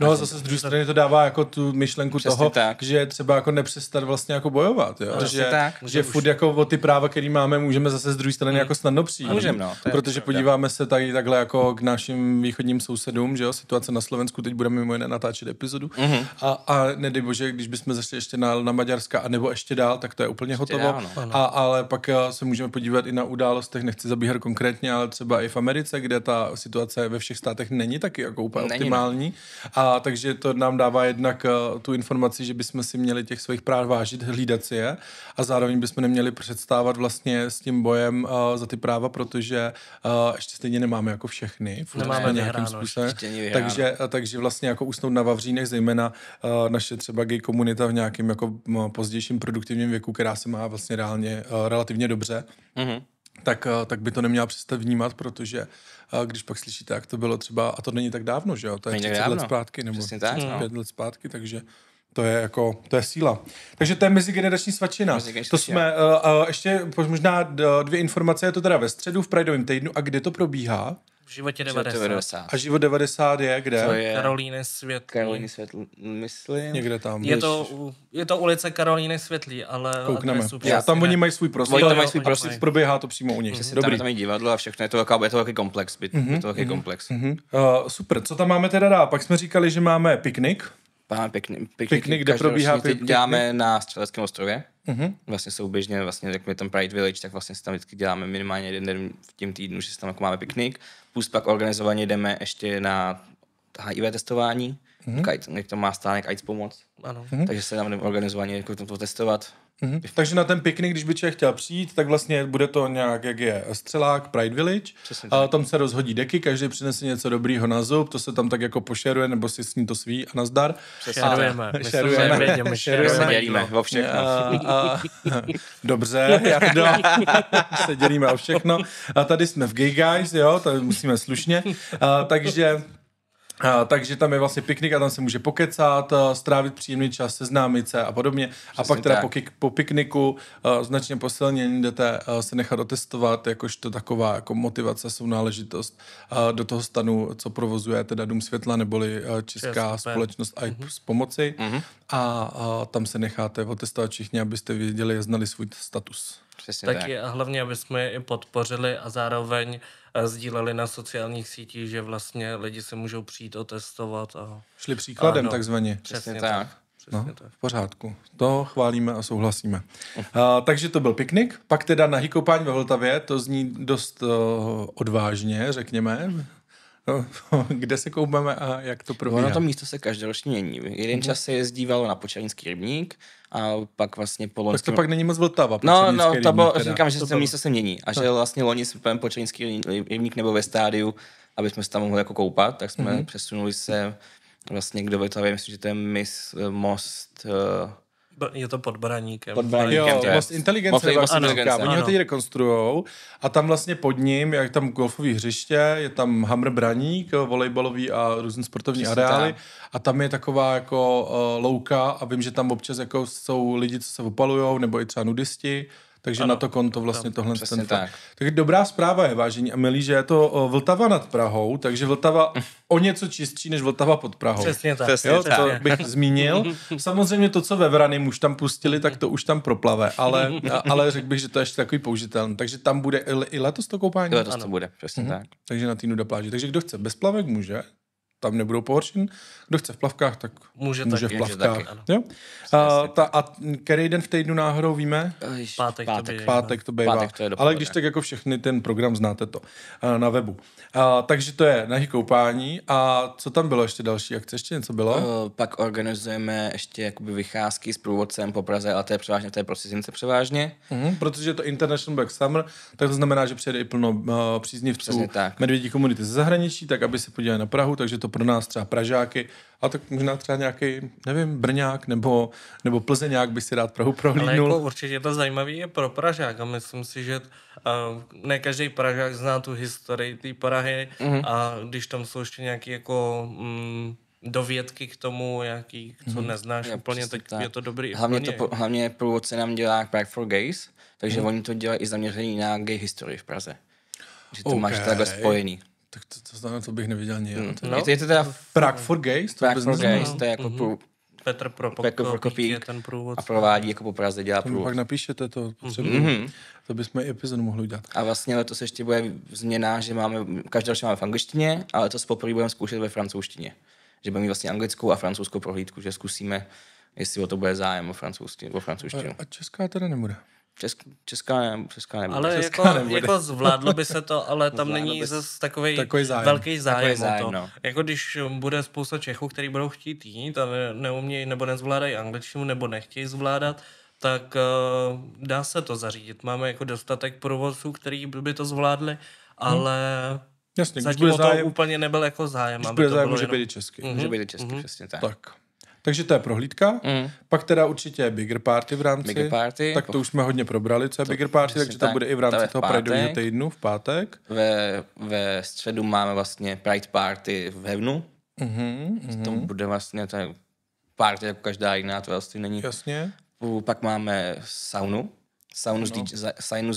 Speaker 3: No zase z druhé strany to dává
Speaker 1: jako tu myšlenku toho, tak. že třeba jako nepřestat vlastně jako bojovat, jo? že, tak. že furt už... jako o ty práva, který máme, můžeme zase z druhé strany hmm. jako snadno přijít. Můžeme, no. Protože podíváme se tady takhle jako k našim východním sousedům, že jo, situace na Slovensku, teď budeme mimo jiné natáčet epizodu mm-hmm. a, a nedej bože, když bychom zašli ještě na, na Maďarska a nebo ještě dál, tak to je úplně ještě hotovo. Dál, no. a, ale pak eh, se můžeme podívat i na událostech, nechci zabíhat konkrétně, ale třeba i v Americe, kde ta situace ve všech státech není taky jako úplně není, no. optimální. No. A takže to nám dává jednak uh, tu informaci, že bychom si měli těch svých práv vážit, hlídat si je a zároveň bychom neměli předstávat vlastně s tím bojem uh, za ty práva, protože uh, ještě stejně nemáme jako všechny. nemáme nějakým způsobem. Takže, takže vlastně jako usnout na Vavřínech, zejména uh, naše třeba gay komunita v nějakém jako pozdějším produktivním věku, která se má vlastně reálně uh, relativně dobře. Mm-hmm tak, eh, tak by to neměla přestat vnímat, protože eh, když pak slyšíte, jak to bylo třeba, a to není tak dávno, že jo, to je 30 dávno. let zpátky, nebo 35 no. let zpátky, takže to je jako, to je síla. Takže to je mezigenerační svačina. Mezigenerační to jsme, uh, uh, ještě možná dvě informace, je to teda ve středu v Prideovém týdnu a kde to probíhá?
Speaker 2: V životě 90. 90. A
Speaker 1: život 90 je kde? To je Karolíny
Speaker 2: Světlý. Karolíny Světlý,
Speaker 3: myslím. Někde tam. Je to,
Speaker 2: je to ulice Karolíny Světlý, ale Koukneme. Já, tam oni mají
Speaker 1: svůj prostor. Oni tam mají svůj prostor. Proběhá to přímo u nich. Mm-hmm. Dobrý. Tam, tam
Speaker 3: je divadlo a všechno je to, velká, je to velký komplex. Byt, mm-hmm. Je to velký mm-hmm. komplex. Mm-hmm.
Speaker 1: Uh, super, co tam máme teda dál? Pak jsme říkali, že máme piknik. Máme
Speaker 3: piknik, piknik, piknik kde probíhá piknik. Děláme na Střeleckém ostrově. Mm-hmm. Vlastně souběžně, vlastně, jak je tam Pride Village, tak vlastně tam vždycky děláme minimálně jeden den v tím týdnu, že si tam jako máme piknik. Plus pak organizovaně jdeme ještě na HIV testování, mm-hmm. jak to má stánek AIDS pomoc. Ano. Mm-hmm. Takže se tam jdeme organizovaně jako to testovat.
Speaker 1: Mm-hmm. Takže na ten piknik, když by člověk chtěl přijít, tak vlastně bude to nějak, jak je střelák Pride Village. a tam se rozhodí deky, každý přinese něco dobrýho na zub, to se tam tak jako pošeruje, nebo si ní to sví a nazdar. Šerujeme. šerujeme. šerujeme. Dělíme o všechno. A, a, dobře, Jardo. No. se dělíme o všechno. A tady jsme v Gay Guys, jo, to musíme slušně. A, takže a, takže tam je vlastně piknik a tam se může pokecat, a, strávit příjemný čas, seznámit se a podobně. Přesně a pak teda po, po pikniku a, značně posilnění jdete a, se nechat otestovat, jakožto taková jako motivace, sounáležitost a, do toho stanu, co provozuje teda Dům světla, neboli a, Česká Just, společnost i mm-hmm. s pomoci. Mm-hmm. A, a tam se necháte otestovat všichni, abyste věděli a znali svůj status.
Speaker 2: Přesně Taky tak. a hlavně, aby jsme je podpořili a zároveň sdíleli na sociálních sítích, že vlastně lidi se můžou přijít otestovat. A... Šli příkladem a no,
Speaker 1: takzvaně. Přesně, přesně tak. tak. No, v pořádku. To chválíme a souhlasíme. A, takže to byl piknik, pak teda na Hikopání ve Vltavě, to zní dost uh, odvážně, řekněme.
Speaker 3: No, kde se koupeme a jak to probíhá? No, na to místo se každoročně mění. Jeden mhm. čas se jezdívalo na Počernický rybník, a pak vlastně po loňském... Tak to pak není moc vltava. No, no, to bylo, teda. říkám, že to bylo... místo se mění a že vlastně loni jsme počínský rybník nebo ve stádiu, aby jsme se tam mohli jako koupat, tak jsme mm-hmm. přesunuli se vlastně k Dovitavě, myslím, že to je Miss most, uh,
Speaker 2: je to pod Braníkem. Pod Braníkem, jo, je. Most inteligence. Most vlastně inteligence, ano, Oni ho teď
Speaker 1: rekonstruujou a tam vlastně pod ním, jak tam golfové hřiště, je tam Hammer Braník, volejbalový a různé sportovní Přesně areály tak. a tam je taková jako uh, louka a vím, že tam občas jako jsou lidi, co se opalujou, nebo i třeba nudisti takže ano, na to konto vlastně no, tohle ten fakt. tak. Tak dobrá zpráva je, vážení a milí, že je to Vltava nad Prahou, takže Vltava o něco čistší než Vltava pod Prahou. Přesně tak. Přesně jo, tak. To bych zmínil. Samozřejmě to, co ve Vranim už tam pustili, tak to už tam proplave, ale, ale řekl bych, že to je ještě takový použitelný. Takže tam bude i letos to koupání? letos ano. to bude, přesně mhm. tak. Takže na týdnu do pláži. Takže kdo chce, bez plavek může? tam nebudou pohoršen. Kdo chce v plavkách, tak může, může taky, v plavkách. Může taky, ano. Jo? A, ta, a který den v týdnu náhodou víme? pátek, pátek, to Pátek to bývá. Pátek to je Ale když tak jako všechny ten program znáte to eh, na webu. A,
Speaker 3: takže to je na koupání. A co tam bylo ještě další akce? Ještě něco bylo? Uh, pak organizujeme ještě jakoby vycházky s průvodcem po Praze, ale to je převážně v té prosizince převážně.
Speaker 1: Uh-huh, protože je to International Black Summer, tak to znamená, že přijede i plno uh, příznivců medvědí komunity ze zahraničí, tak aby se podívali na Prahu, takže to to pro nás třeba Pražáky, a tak možná třeba nějaký, nevím, Brňák nebo, nebo Plzeňák by si rád Prahu prohlídnul. Ale jako
Speaker 2: určitě to zajímavé je pro Pražák a myslím si, že eh, ne každý Pražák zná tu historii té Prahy mm-hmm. a když tam jsou ještě nějaké jako... Mm, dovědky k tomu, jaký, co hmm. neznáš jo, úplně, tak, tak je to dobrý. Hlavně, to, po,
Speaker 3: hlavně průvodce nám dělá Prague for Gays, takže hmm. oni to dělají i zaměření na gay historii v Praze. Že to okay. máš takhle spojený.
Speaker 1: Tak to, to to, to bych neviděl nijak. Mm. No. Je to teda... Prague for Gays? To Prague for Gays, to je jako mm-hmm. prů... Petr Prokopík, jako
Speaker 3: Petr a provádí jako po Praze, dělá průvod. Pak napíšete to, mm-hmm.
Speaker 1: to bychom i epizodu mohli udělat.
Speaker 3: A vlastně letos ještě bude změna, že máme, každý další máme v angličtině, ale to poprvé budeme zkoušet ve francouzštině. Že budeme mít vlastně anglickou a francouzskou prohlídku, že zkusíme, jestli o to bude zájem o francouzštinu. O francouzštinu. A, a
Speaker 1: česká teda nebude?
Speaker 3: Česk, česká, ne, česká nebude. Ale česká jako, nebude. jako zvládlo by se to, ale tam zvládlo není zase takový, takový zájem. velký zájem, takový zájem o to. No.
Speaker 2: Jako když um, bude spousta Čechů, kteří budou chtít jít a ne, neumějí nebo nezvládají angličtinu nebo nechtějí zvládat, tak uh, dá se to zařídit. Máme jako dostatek provozů, který by to zvládli, mhm. ale hmm. Jasně, zatím o to zájem, úplně nebyl jako zájem. Když aby bude to zájem, bylo může jenom... být česky. Mm-hmm. Může být česky, mm-hmm. přesně tak. tak.
Speaker 1: Takže to je prohlídka. Mm. Pak teda určitě je Bigger Party v rámci. Bigger party, tak to po... už jsme hodně probrali, co je to,
Speaker 3: Bigger Party, takže tak, to bude i v rámci v toho Prideového týdnu v pátek. Ve, ve středu máme vlastně Pride Party v Hevnu.
Speaker 2: Mm-hmm, mm-hmm. To bude
Speaker 3: vlastně ta party jako každá jiná, to vlastně není. Jasně. Pak máme saunu. Saunu s, DJ,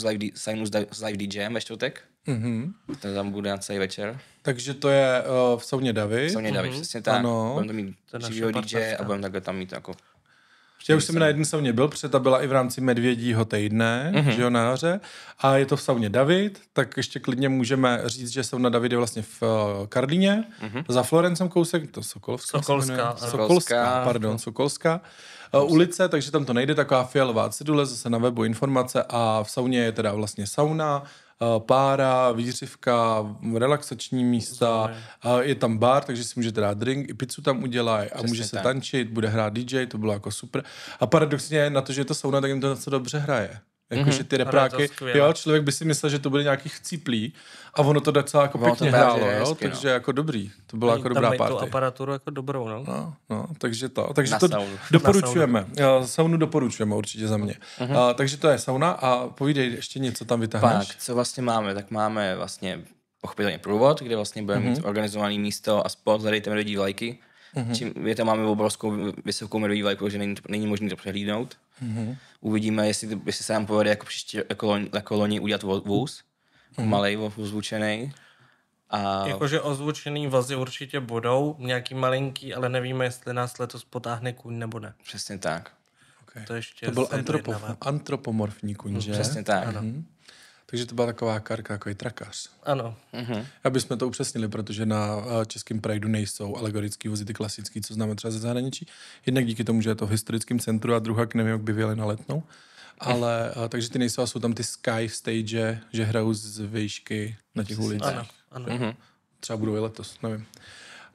Speaker 3: live, live DJem ve čtvrtek. Mm-hmm. Ten tam bude na celý večer.
Speaker 1: Takže to je uh, v Sovně Davy. V Davy, mm-hmm. přesně tak. Ano. Budeme mít živýho DJ a budeme takhle tam mít jako... Já už jsem na jedné sauně byl, protože ta byla i v rámci Medvědího týdne, mm-hmm. že jo, na jaře. A je to v sauně David, tak ještě klidně můžeme říct, že sauna David je vlastně v eh, Karlíně, mm-hmm. za Florencem kousek, to Sokolovská. Sokolská. Sokolská, pardon, no. Sokolská. Uh, eh, ulice, takže tam to nejde, taková fialová cedule, zase na webu informace a v sauně je teda vlastně sauna, Eh, pára, výřivka, relaxační místa, eh, je tam bar, takže si můžete dát drink, i pizzu tam udělají a může se tak. tančit, bude hrát DJ, to bylo jako super. A paradoxně na to, že je to sauna, tak jim to na co dobře hraje. Jakože mhm. ty repráky, jo, člověk by si myslel, že to bude nějaký chcíplý a ono to docela jako ono pěkně hrálo, jo, hezky, no. takže no. jako dobrý, to byla Oni jako dobrá party. tu
Speaker 2: aparaturu jako dobrou, no. No, no takže to, takže
Speaker 1: Na to saunu. doporučujeme, saunu. saunu doporučujeme určitě za mě.
Speaker 3: Mm-hmm. A, takže to je sauna a povídej ještě něco tam vytáhneš. Pak, co vlastně máme, tak máme vlastně pochopitelně průvod, kde vlastně budeme mm-hmm. mít mhm. organizovaný místo a spot, zadejte lidi vlajky, Mm-hmm. čím je tam máme obrovskou vysokou medvědí vlajku, že není, není možné to přehlídnout. Mm-hmm uvidíme, jestli, jestli se nám povede jako příště, jako loni, jako loni udělat vůz, mm. malý vůz zvučený. A... Jakože
Speaker 2: ozvučený vazy určitě budou, nějaký malinký, ale nevíme, jestli nás letos potáhne kůň nebo ne. Přesně tak.
Speaker 1: Okay. To, ještě to byl antropo- antropomorfní kůň, mhm. že? Přesně tak. Ano. Mhm. Takže to byla taková karka, takový trakař. Ano. Mhm. Aby jsme to upřesnili, protože na eh, českém Prideu nejsou alegorické vozy, ty klasické, co známe třeba ze zahraničí. Jednak díky tomu, že je to v historickém centru a druhá, k nevím, jak by vyjeli na letnou. Ale, eh, takže ty nejsou, a jsou tam ty sky stage, že hrajou z výšky na těch ulicích. Ano, ano. Mhm. Třeba budou i letos, nevím.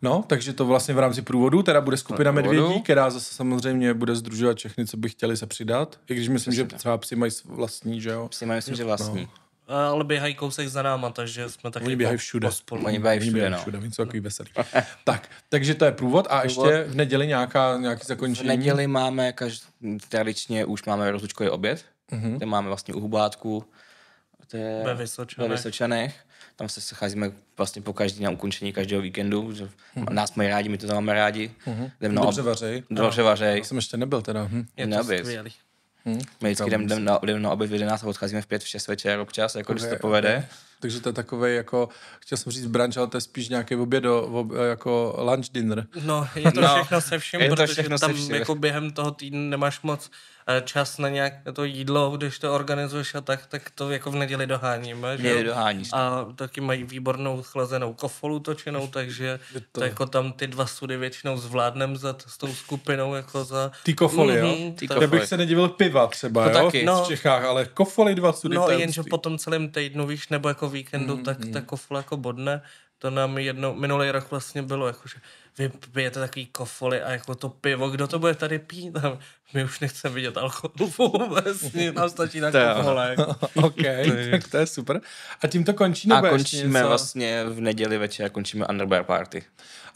Speaker 1: No, takže to vlastně v rámci průvodu, teda bude skupina medvědí, která zase samozřejmě bude združovat všechny, co by chtěli se přidat. I když myslím, Přesně že tak. třeba psi mají vlastní, že
Speaker 2: jo? Psi mají, myslím, že no. vlastní. No. Eh, ale běhají kousek za náma, takže jsme taky Oni jako běhají všude. Pospolu. Oni běhají
Speaker 1: všude, no. všude, jsou takový
Speaker 3: no. veselý. tak, takže to je průvod a průvod. ještě v neděli
Speaker 2: nějaká, nějaký
Speaker 3: zakončení? V neděli máme, každ... tradičně už máme rozlučkový oběd, mm-hmm. kde máme vlastně u Hubátku, to je ve Vysočanech. ve Vysočanech. Tam se scházíme vlastně po každý na ukončení každého víkendu. Že hmm Nás mají rádi, my to tam máme rádi. Mm-hmm. Dobře vařej. Dobře vařej. jsem ještě nebyl teda. Hm. Je to Hmm. My vždycky jdeme, jdem na, jdem na oběd v 11 a odcházíme v 5 v 6 večer občas, jako okay, když se to povede. Okay takže to je takové jako, chtěl jsem říct brunch, ale
Speaker 1: to je spíš nějaký ob, jako lunch dinner. No, je to no, všechno se vším, protože všechno tam
Speaker 2: se jako během toho týdne nemáš moc eh, čas na nějaké to jídlo, když to organizuješ a tak, tak to jako v neděli doháníme. Že? doháníš. A taky mají výbornou chlazenou kofolu točenou, takže to... To jako tam ty dva sudy většinou zvládnem za t- s tou skupinou. Jako za... Ty kofoly, mm-hmm, jo? Mhm, ty kofoly. Já bych se nedivil piva třeba, to jo? Taky. No, v Čechách, ale kofoly dva sudy. No, jenže po tom celém týdnu, víš, nebo jako víkendu, mm, tak mm. ta kofla jako bodne. To nám jedno, minulý rok vlastně bylo, jakože vy pijete takový kofoly a jako to pivo, kdo to bude tady pít? my už nechceme vidět alkohol vůbec, nám stačí na kofole. ok,
Speaker 1: tak to je super. A tím to končí, nebo A končíme něco?
Speaker 2: vlastně v neděli
Speaker 1: večer, končíme Underbear Party.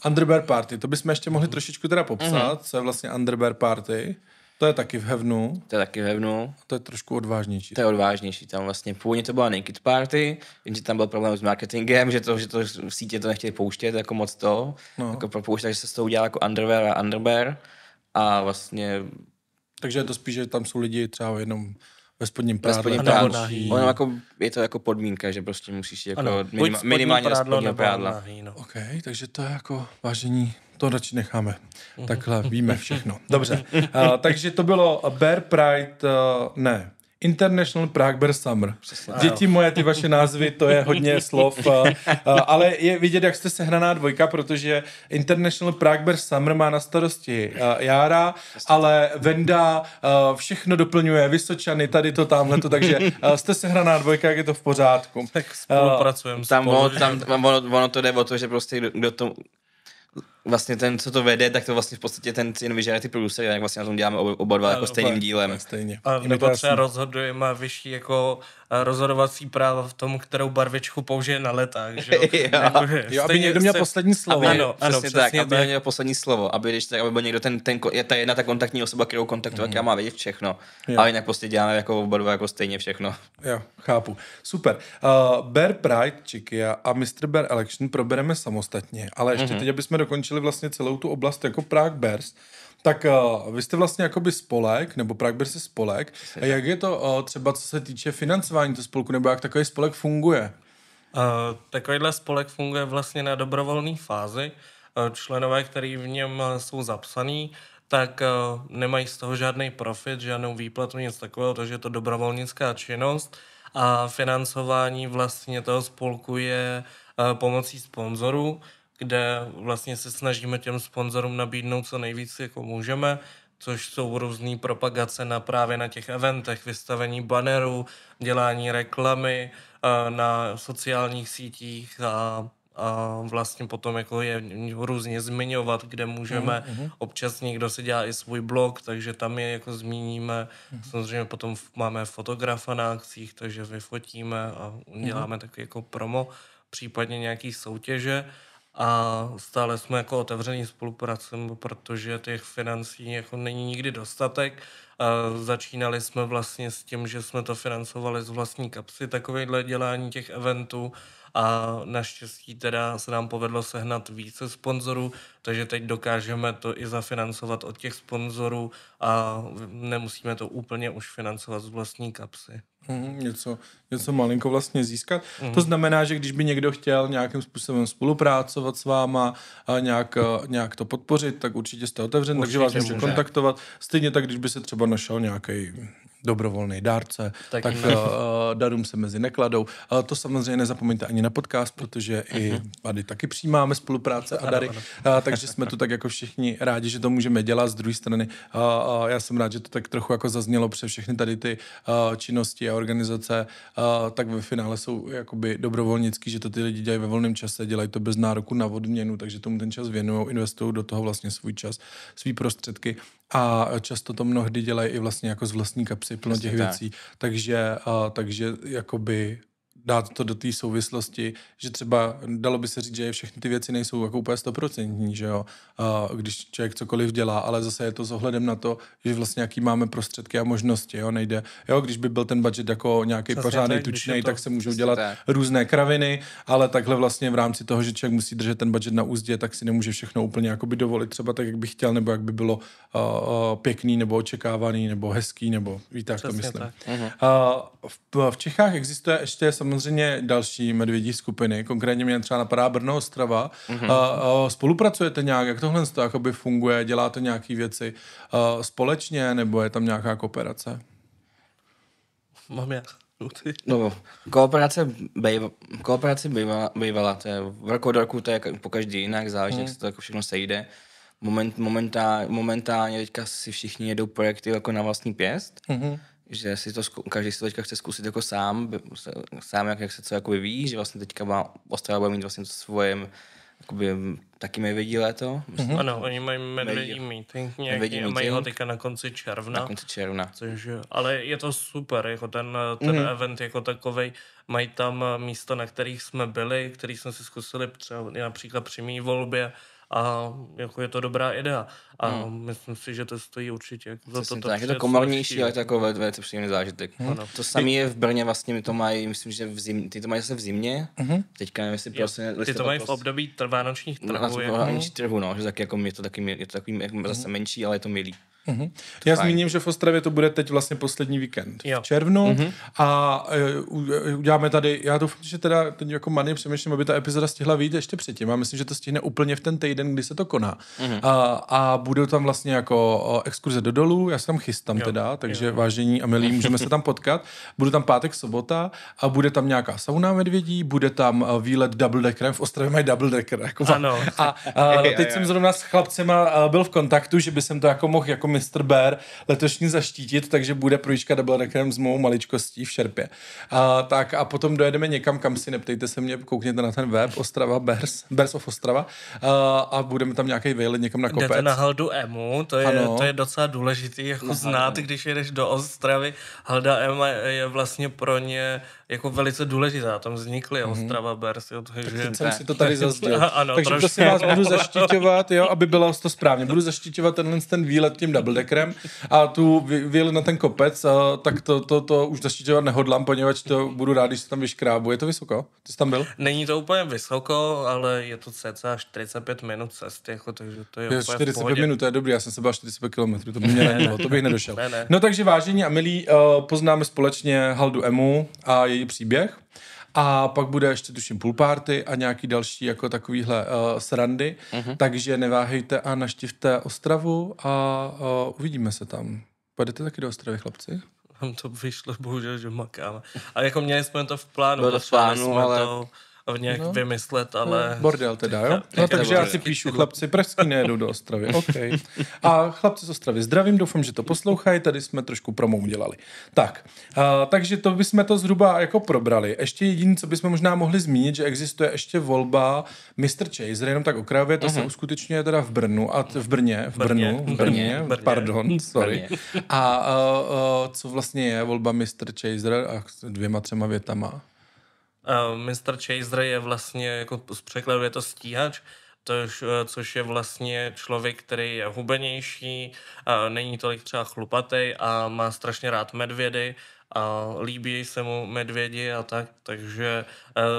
Speaker 1: Underbear Party, to bychom ještě mohli trošičku teda popsat, mm-hmm. co je vlastně
Speaker 3: Underbear Party. To je taky v Hevnu. To je taky v Hevnu. To je trošku odvážnější. To je odvážnější. Tam vlastně původně to byla Naked Party, jenže že tam byl problém s marketingem, že to, že to v sítě to nechtěli pouštět, jako moc to. No. Jako propouštět, takže se s toho udělal jako underwear a underwear. A vlastně... Takže je to spíš, že tam jsou lidi třeba jenom
Speaker 1: ve spodním prádle. Ve spodním Ono jako,
Speaker 3: je to jako podmínka, že prostě musíš jako ano, minima, minimálně ve spodním prádla.
Speaker 1: Nahý, no. OK, takže to je jako vážení to radši necháme. Mhm. Takhle víme všechno. Dobře, uh, takže to bylo eh, Bear Pride, uh, ne, International Prague Bear Summer. Přesná, Děti jo. moje, ty vaše názvy, to je hodně slov, Uh, uh, ale je vidět, jak jste sehraná dvojka, protože International Prague Bear Summer má na starosti uh, Jára, ale Venda uh, všechno doplňuje, Vysočany, tady to, tamhle to, takže uh, jste sehraná dvojka, jak je to v pořádku. Tak spolupracujeme. Tam, spolu. ono, tam
Speaker 3: ono, ono to jde o to, že prostě kdo, kdo to vlastně ten, co to vede, tak to vlastně v podstatě ten jen vyžere ty producer, jak vlastně na tom děláme oba, dva jako stejným dílem. Stejně. A nebo třeba
Speaker 2: rozhodujeme vyšší jako rozhodovací práva v tom, kterou barvičku použije na letách. Že jo? jo, aby někdo měl se... poslední slovo. Aby, ano, ano, přesně, tak, tak, aby
Speaker 3: měl poslední slovo, aby když tak, aby byl někdo ten, ten, je ta jedna ta kontaktní osoba, kterou kontaktuje, mm. která má vědět všechno. Jo. A jinak prostě děláme jako oba jako stejně všechno.
Speaker 1: Jo, chápu. Super. Uh, Bear Pride, Chikia a Mr. Bear Election probereme samostatně, ale ještě mm-hmm. teď, abychom dokončili vlastně celou tu oblast jako Prague Bears, tak uh, vy jste vlastně jakoby spolek, nebo Pragbers je spolek. a jak je to uh, třeba co se týče financování toho spolku, nebo jak takový spolek funguje?
Speaker 2: Uh, takovýhle spolek funguje vlastně na dobrovolné fázi. Uh, členové, který v něm jsou zapsaní, tak uh, nemají z toho žádný profit, žádnou výplatu, nic takového, takže je to dobrovolnická činnost a financování vlastně toho spolku je uh, pomocí sponzorů, kde vlastně se snažíme těm sponzorům nabídnout co nejvíc, jako můžeme, což jsou různé propagace na právě na těch eventech, vystavení banerů, dělání reklamy eh, na sociálních sítích a, a vlastně potom jako je různě zmiňovat, kde můžeme. Mm-hmm. Občas někdo si dělá i svůj blog, takže tam je jako zmíníme. Mm-hmm. Samozřejmě potom máme fotografa na akcích, takže vyfotíme a mhm. uděláme mm-hmm. taky jako promo, případně nějaký soutěže a stále jsme jako otevřený spolupracem, protože těch financí jako není nikdy dostatek. A začínali jsme vlastně s tím, že jsme to financovali z vlastní kapsy, takovéhle dělání těch eventů a naštěstí teda se nám povedlo sehnat více sponzorů, takže teď dokážeme to i zafinancovat od těch sponzorů a nemusíme to úplně už financovat z vlastní kapsy.
Speaker 1: Hmm, něco, něco malinko vlastně získat. Hmm. To
Speaker 2: znamená, že když by někdo chtěl nějakým
Speaker 1: způsobem spolupracovat s váma a nějak, eh, nějak to podpořit, tak určitě jste otevřen, určitě takže vás může, může kontaktovat. Stejně tak, když by se třeba našel nějaký dobrovolný dárce, tak, tak uh, darům se mezi nekladou. Uh, to samozřejmě nezapomeňte ani na podcast, protože i mhm. tady taky přijímáme spolupráce a dary, uh, takže jsme tu tak jako všichni rádi, že to můžeme dělat. Z druhé strany, uh, uh, já jsem rád, že to tak trochu jako zaznělo, pře všechny tady ty uh, činnosti a organizace uh, tak ve finále jsou jakoby dobrovolnický, že to ty lidi dělají ve volném čase, dělají to bez nároku na odměnu, takže tomu ten čas věnují, investují do toho vlastně svůj čas, svý prostředky a často to mnohdy dělají i vlastně jako z vlastní kapsy věci, plno těch tak. věcí. Takže, a, eh, takže jakoby dát to do té souvislosti, že třeba dalo by se říct, že všechny ty věci nejsou jako úplně stoprocentní, že jo, když člověk cokoliv dělá, ale zase je to s ohledem na to, že vlastně jaký máme prostředky a možnosti, jo, nejde, jo, když by byl ten budget jako nějaký pořádný tučný, tak se můžou dělat tak. různé kraviny, ale takhle vlastně v rámci toho, že člověk musí držet ten budget na úzdě, tak si nemůže všechno úplně jako by dovolit třeba tak, jak by chtěl, nebo jak by bylo uh, uh, pěkný, nebo očekávaný, nebo hezký, nebo víte, jak to myslím. Tak. Uh, v, v Čechách existuje ještě samozřejmě samozřejmě další medvědí skupiny, konkrétně mě třeba napadá Brno Ostrava. Mm-hmm. A, a spolupracujete nějak, jak tohle z jakoby funguje, děláte nějaké věci a, společně, nebo je tam nějaká kooperace?
Speaker 2: Mám já.
Speaker 3: No, kooperace, bejva, kooperace bývala, bývala, to je v roku do roku, to je po každý jinak, záleží, mm. jak mhm. se to jako všechno sejde. Moment, momentá, momentálně teďka si všichni jedou projekty jako na vlastní pěst, mm-hmm že si to, každý si to teďka chce zkusit jako sám, sám jak, jak se co jako vyvíjí, že vlastně teďka má, Ostrava bude mít vlastně to svoje jakoby, taky mají vědí léto. Myslím, ano, mhm. Ano, oni mají medvědí meeting nějaký meeting. mají ho teďka na konci
Speaker 2: června. Na konci
Speaker 3: června. Což,
Speaker 2: ale je to super, jako ten, ten mm-hmm. event jako takový. Mají tam eh, místa, na kterých jsme byli, který jsme si zkusili třeba například mý volbě, a jako je to dobrá idea. A hmm. myslím si, že to
Speaker 3: stojí určitě jako za to. Tak, je to komornější, ale takové velice příjemný zážitek. Hmm. Ano. To samé je v Brně vlastně, my to mají, myslím, že v zim, ty to mají zase v zimě, hmm. teďka nevím, jestli prostě... Ty to mají v období vánočních trhů. na trhů, no, že taky jako je to taky, je to taky zase menší, ale je to milý. Mm-hmm. Já fajn. zmíním, že v Ostravě to bude teď vlastně poslední víkend
Speaker 1: jo. v červnu mm-hmm. a uh, uděláme tady, já doufám, že teda teď jako Many přemýšlím, aby ta epizoda stihla vyjít ještě předtím a myslím, že to stihne úplně v ten týden, kdy se to koná. Mm-hmm. A, a budou tam vlastně jako exkurze do dolů, já se tam chystám jo. teda, takže jo. vážení a milí, můžeme se tam potkat. Budu tam pátek, sobota a bude tam nějaká sauna medvědí, bude tam e, výlet double decker v Ostravě mají double decker. Jako ano. A, a teď jsem zrovna s chlapcema byl v kontaktu, že by jsem to jako mohl jako Mr. Bear letošní zaštítit, takže bude projíčka double deckerem s mou maličkostí v Šerpě. A, tak a potom dojedeme někam, kam si neptejte se mě, koukněte na ten web Ostrava Bears, Bears of Ostrava a, a budeme tam nějaký vejlet někam na kopec. Jdete na haldu
Speaker 2: Emu, to je, ano. to je docela důležitý jako no, znát, ano. když jedeš do Ostravy. Halda Ema je vlastně pro ně jako velice důležitá. Tam vznikly mm-hmm. Ostrava Bers, Jo, takže... Tak jsem si to tady zazděl. ano, takže trošku. prosím vás, budu zaštiťovat,
Speaker 1: jo, aby bylo to správně. Budu zaštiťovat tenhle ten výlet tím deckerem a tu výlet na ten kopec, a, tak to, to, to už zaštiťovat nehodlám, poněvadž to budu rád, když se tam vyškrábu. Je to vysoko? Ty jsi tam byl?
Speaker 2: Není to úplně vysoko, ale je to cca 45 minut cesty, jako, takže to je, je 45 minut, to
Speaker 1: je dobrý, já jsem se bál 45 km, to by mě ne, ne, to bych nedošel. Ne, ne. No takže vážení a milí, uh, poznáme společně Haldu Emu a její její příběh. A pak bude ještě tuším pool party a nějaký další jako takovýhle uh, srandy. Uh-huh. Takže neváhejte a naštivte Ostravu a uh, uvidíme se tam. Pojedete taky do Ostravy, chlapci?
Speaker 2: Tam to vyšlo, bohužel, že makáme. Ale jako měli jsme to v plánu. Bylo to v plánu, ale... To nějak no. vymyslet, ale... Hmm. Bordel teda, jo? No takže já si
Speaker 1: píšu, chlapci, pražský nejedou do Ostravy, OK. A chlapci z Ostravy, zdravím, doufám, že to poslouchají, tady jsme trošku promo udělali. Tak, a, takže to bychom to zhruba jako probrali. Ještě jediné, co bychom možná mohli zmínit, že existuje ještě volba Mr. Chaser, jenom tak okrajově, to uh-huh. se mhm. uskutečňuje teda v Brnu, a t, v Brně, v Brně, v Brně, Brně, Brně pardon, Brně. sorry. Brně. A, a, a co vlastně je volba Mr. Chaser a dvěma, třema větama?
Speaker 2: Mr. Chaser je vlastně, jako z překladu je to stíhač, tož, což je vlastně člověk, který je hubenější, není tolik třeba chlupatý a má strašně rád medvědy a líbí se mu medvědi a tak, takže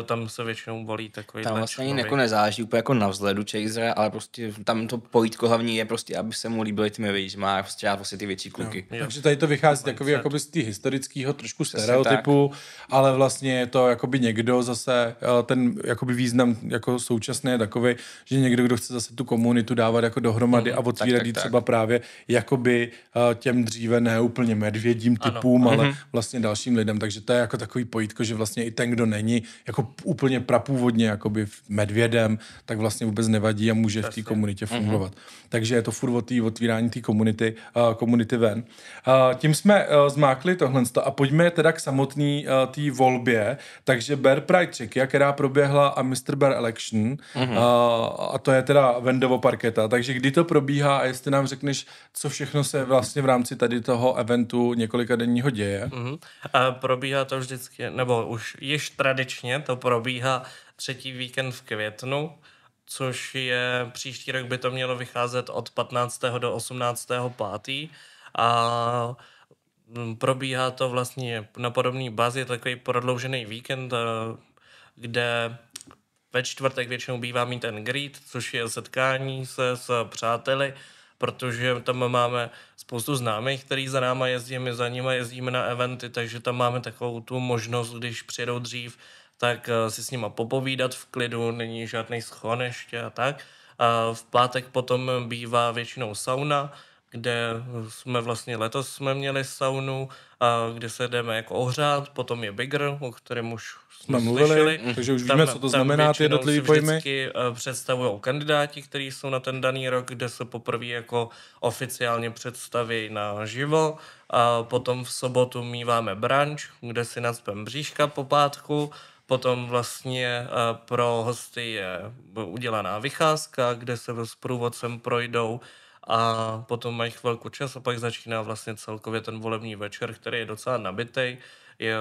Speaker 2: uh, tam se většinou valí takový Tam vlastně ani jako nezáží
Speaker 3: úplně jako na vzhledu Chasera, ale prostě tam to pojítko hlavní je prostě, aby se mu líbily ty medvědi, má prostě rád prostě ty větší kluky. No, Takže tady to vychází takový
Speaker 1: jakoby z té historického trošku Přesně stereotypu, tak. ale vlastně je to jakoby někdo zase, eh, ten jakoby význam jako současný je takový, že někdo, kdo chce zase tu komunitu dávat jako dohromady mm, a otvírat ji třeba tak. právě jakoby eh, těm dříve ne úplně medvědím typům, ano. Mhm. ale mm-hmm. vlastně vlastně dalším lidem, takže to je jako takový pojítko, že vlastně i ten, kdo není jako úplně prapůvodně jakoby medvědem, tak vlastně vůbec nevadí a může Přesně. v té komunitě mhm. fungovat. Mm-hmm. Takže je to furt o tý otvírání té komunity, uh, komunity ven. Uh, tím jsme uh, zmákli tohle a pojďme teda k samotné uh, té volbě. Takže Bear Pride Czechia, která proběhla a Mr. Bear Election mm-hmm. uh, a to je teda Vendovo parketa. Takže kdy to probíhá a jestli nám řekneš, co všechno se vlastně v rámci tady toho eventu několika denního děje?
Speaker 2: Mm-hmm. Mm-hmm. A probíhá to vždycky, nebo už již tradičně to probíhá třetí víkend v květnu, což je příští rok by to mělo vycházet od 15. do 18. 5. A mm, probíhá to vlastně na podobný bázi, takový prodloužený víkend, eh, kde ve čtvrtek většinou bývá mít ten greet, což je setkání se s přáteli, protože tam máme spoustu známých, který za náma jezdí, my za nimi jezdíme na eventy, takže tam máme takovou tu možnost, když přijedou dřív, tak eh, si s nima popovídat v klidu, není žádný schon ještě a tak. A v pátek potom bývá většinou sauna, kde jsme vlastně letos jsme měli saunu, a kde se jdeme jako ohřát, potom je Bigger, o kterém už jsme mluvili, slyšeli. takže už tam, víme, co to znamená ty jednotlivý pojmy. Vždycky eh, představují kandidáti, kteří jsou na ten daný rok, kde se poprvé jako oficiálně představí na živo. A potom v sobotu míváme branč, kde si nacpem bříška po pátku, Potom vlastně eh, pro hosty je udělaná vycházka, kde se s průvodcem projdou a potom mají chvilku čas a pak začíná vlastně celkově ten volební večer, který je docela nabitý. Je,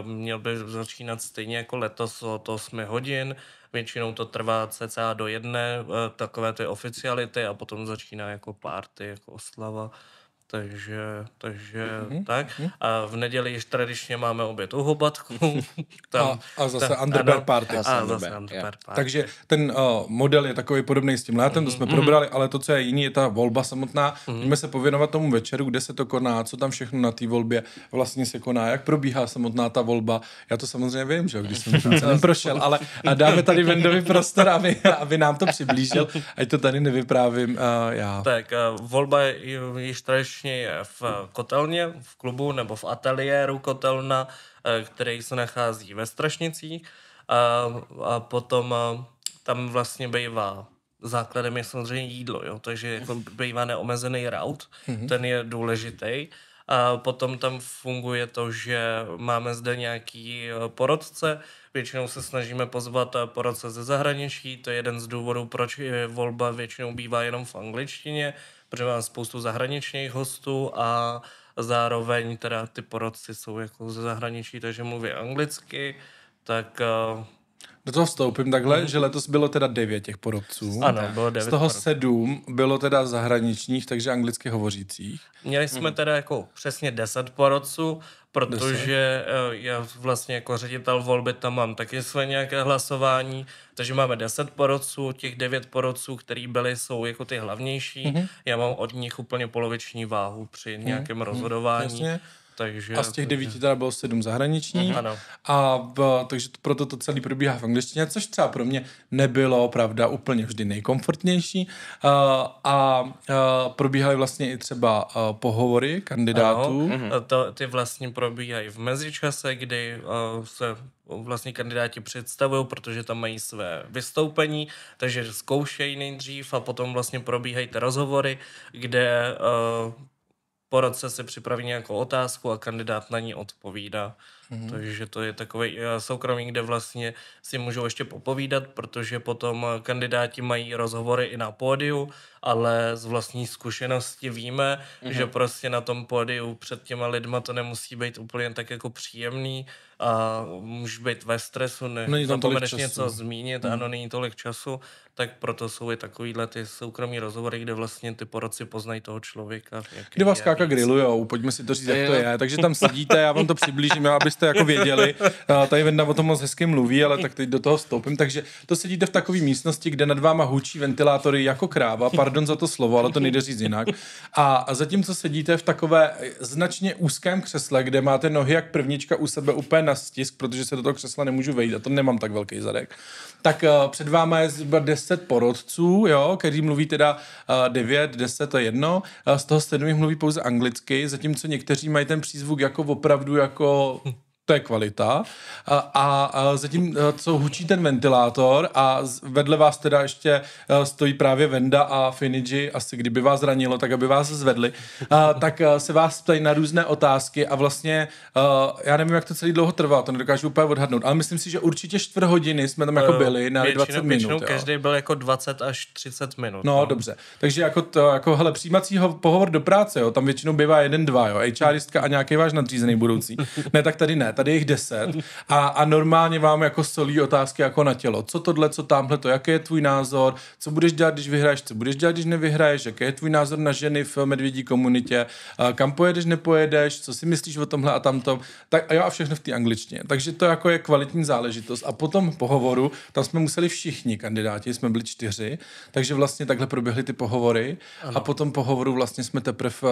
Speaker 2: e, měl by začínat stejně jako letos od 8 hodin, většinou to trvá cca do jedné, e, takové ty oficiality a potom začíná jako party, jako oslava. Takže, takže mm-hmm. tak. Mhm. A v neděli již tradičně máme oběd u Hobatku. Tam, a, a zase ta, underbear ano, party. A zase underbear. underbear party. Takže
Speaker 1: ten uh, model je takový podobný s tím létem, mm-hmm. to mhm, jsme mhm. probrali, ale to, co je jiný, je ta volba samotná. Mm-hmm. Můžeme se pověnovat tomu večeru, kde se to koná, co tam všechno na té volbě vlastně se koná, jak probíhá samotná ta volba. Já to samozřejmě vím, že když jsem to celým prošel, ale dáme tady Vendovi prostor, aby, aby nám to přiblížil, ať to tady nevyprávím uh, já.
Speaker 2: Tak, uh, volba je již tradičně tradičně je v eh, kotelně, v klubu nebo v ateliéru kotelna, eh, který se nachází ve Strašnicích. Eh, a potom tam vlastně bývá základem je samozřejmě jídlo, jo? takže jako bývá neomezený raut, mm-hmm. ten je důležitý. A potom tam funguje to, že máme zde nějaký porodce, většinou se snažíme pozvat porodce ze zahraničí, to je jeden z důvodů, proč volba většinou bývá jenom v angličtině, protože mám spoustu zahraničních hostů a zároveň teda ty porodci jsou jako ze zahraničí, takže mluví anglicky, tak eh, do toho vstoupím takhle, mm. že letos bylo teda devět těch porobců. Ano, bylo devět Z toho
Speaker 1: porobců. sedm bylo teda zahraničních, takže anglicky hovořících.
Speaker 2: Měli jsme mm. teda jako přesně deset porodců, protože deset. Eh, já vlastně jako ředitel volby tam mám taky své nějaké hlasování, takže máme deset porodců, těch devět porodců, který byli, jsou jako ty hlavnější. mm Já mám od nich úplně poloviční váhu při nějakém mm rozhodování. Jasně. Takže, a z těch devíti
Speaker 1: takže... teda bylo sedm zahraniční. Mm-hmm. A v, takže to, proto to celé probíhá v angličtině, což třeba pro mě nebylo, pravda, úplně vždy nejkomfortnější. Uh, a uh, probíhaly vlastně i třeba uh, pohovory kandidátů. Ano, mm-hmm.
Speaker 2: to, ty vlastně probíhají v mezičase, kdy uh, se vlastně kandidáti představují, protože tam mají své vystoupení, takže zkoušejí nejdřív a potom vlastně probíhají ty rozhovory, kde uh, poradce si se připraví nějakou otázku a kandidát na ní odpovídá. Mm-hmm. Takže to je takový eh, soukromí, kde vlastně si můžou ještě popovídat, protože potom eh, kandidáti mají rozhovory i na pódiu, ale z vlastní zkušenosti víme, mm-hmm. že prostě na tom pódiu před těma lidma to nemusí být úplně tak jako příjemný a může být ve stresu, ne, není tam tolik času. něco zmínit, mm-hmm. ano, není tolik času, tak proto jsou i takovýhle ty soukromí rozhovory, kde vlastně ty poroci poznají toho člověka. Kdy vás káka grillujou, pojďme si to říct, jak to no. je. Takže tam sedíte, já vám to přiblížím, abyste abyste jako věděli.
Speaker 1: Eh, tady Venda o tom moc hezky mluví, ale tak teď do toho stoupím. Takže to sedíte v takové místnosti, kde nad váma hučí ventilátory jako kráva, pardon za to slovo, ale to nejde říct jinak. A zatímco sedíte v takové značně úzkém křesle, kde máte nohy jak prvnička u sebe úplně na stisk, protože se do toho křesla nemůžu vejít a to nemám tak velký zadek, tak eh, před váma je zhruba 10 porodců, jo, který mluví teda 9, 10 a 1. Z toho 7 mluví pouze anglicky, zatímco někteří mají ten přízvuk jako opravdu jako to je kvalita. A, a, a zatím, e, co hučí ten ventilátor a vedle vás teda ještě e, stojí právě Venda a Finiji, asi kdyby vás zranilo, tak aby vás zvedli, a, tak e, se vás ptají na různé otázky a vlastně a, já nevím, jak to celý dlouho trvá, to nedokážu úplně odhadnout, ale myslím si, že určitě čtvrt hodiny jsme tam jako byli na 20 minut. Většinou každý
Speaker 2: byl jako 20 až 30 minut. No, no. dobře.
Speaker 1: Takže jako, to, jako hele, přijímacího pohovor do práce, jo, tam většinou bývá jeden, dva, jo, HRistka a nějaký váš nadřízený budoucí. Ne, tak tady ne tady jich deset a, a normálně vám jako solí otázky jako na tělo. Co tohle, co tamhle, to, jaký je tvůj názor, co budeš dělat, když vyhraješ, co budeš dělat, když nevyhraješ, jaký je tvůj názor na ženy v medvědí komunitě, kam pojedeš, nepojedeš, co si myslíš o tomhle a tamto. Tak, a jo, a všechno v té angličtině. Takže to jako je kvalitní záležitost. A potom pohovoru, tam jsme museli všichni kandidáti, jsme byli čtyři, takže vlastně takhle proběhly ty pohovory ano. a potom pohovoru vlastně jsme teprve, eh,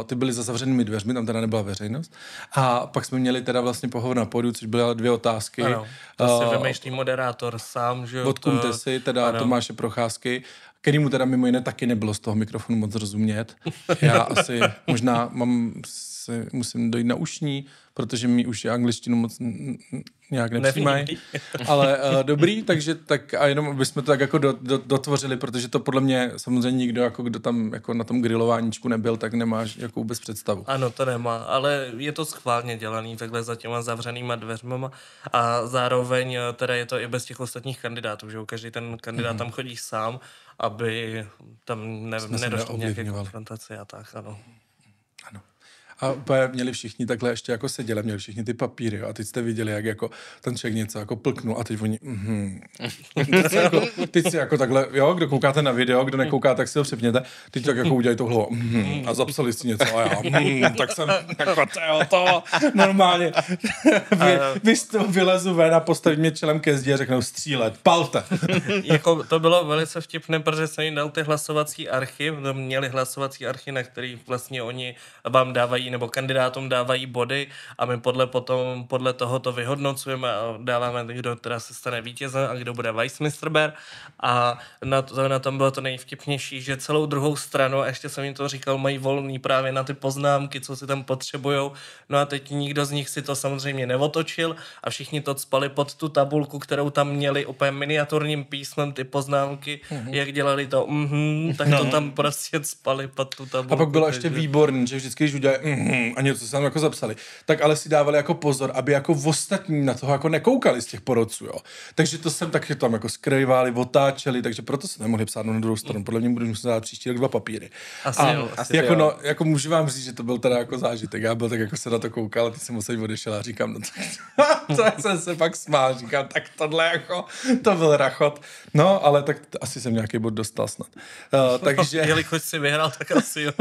Speaker 1: eh, ty byly za zavřenými dveřmi, tam teda nebyla veřejnost. A pak jsme měli teda vlastně pohovor na podu, což byly dvě otázky. Ano, to si uh,
Speaker 2: vymýšlí moderátor sám, že jo. to... si, teda ano. Tomáše
Speaker 1: Procházky, který mu teda mimo jiné taky nebylo z toho mikrofonu moc rozumět. Já asi možná mám si musím dojít na ušní, protože mi už angličtinu moc nějak nepřijímají. Ale uh, dobrý, takže tak a jenom bychom to tak jako do, do, dotvořili, protože to podle mě samozřejmě nikdo, jako kdo tam jako na tom grilováníčku nebyl, tak nemáš jako vůbec představu. Ano,
Speaker 2: to nemá, ale je to schválně dělaný takhle za těma zavřenýma dveřmama a zároveň eh, teda je to i bez těch ostatních kandidátů, že každý ten kandidát mm. tam chodí sám, aby tam ne, nedošlo nějaké konfrontaci a tak, ano.
Speaker 1: A úplně měli všichni takhle ještě jako seděli, měli všichni ty papíry jo, a teď jste viděli, jak jako ten člověk něco jako plknul a teď oni, mm, teď, si jako, teď si jako takhle, jo, kdo koukáte na video, kdo nekouká, tak si ho přepněte, teď tak jako udělají tohle mm-hmm. a zapsali si něco a já, mm, tak jsem jako to, to normálně vy, vy toho vylezu ven a postavím mě čelem ke zdi a řeknou střílet, palte.
Speaker 2: jako to bylo velice vtipné, protože jsem jim dal ty hlasovací archiv, no, měli hlasovací archiv, na který vlastně oni vám dávají nebo kandidátům dávají body a my podle, potom, podle toho to vyhodnocujeme a dáváme, kdo teda se stane vítězem a kdo bude Weissmisterber. A na, to, na tom bylo to nejvtipnější, že celou druhou stranu, a ještě jsem jim to říkal, mají volný právě na ty poznámky, co si tam potřebujou. No a teď nikdo z nich si to samozřejmě neotočil a všichni to spali pod tu tabulku, kterou tam měli úplně miniaturním písmem ty poznámky, mm-hmm. jak dělali to, mm-hmm, tak no. to tam prostě spali pod tu tabulku. A pak bylo ještě
Speaker 1: výborný, že vždycky, když udělají, mm, mm, a něco se tam jako zapsali, tak ale si dávali jako pozor, aby jako v ostatní na toho jako nekoukali z těch porodců, jo. Takže to jsem taky tam jako skrývali, otáčeli, takže proto se nemohli psát no, na druhou stranu. Podle mě budu muset dát příští rok dva papíry. Asi a jo, asi jako, jo. No, jako můžu vám říct, že to byl teda jako zážitek. Já byl tak jako se na to koukal a ty jsem musel odešel a říkám, no tak, to jsem se pak smál, říkám, tak tohle jako, to byl rachot. No, ale tak asi jsem nějaký bod dostal snad. Uh, takže... Jelikož
Speaker 3: si vyhrál, tak asi jo.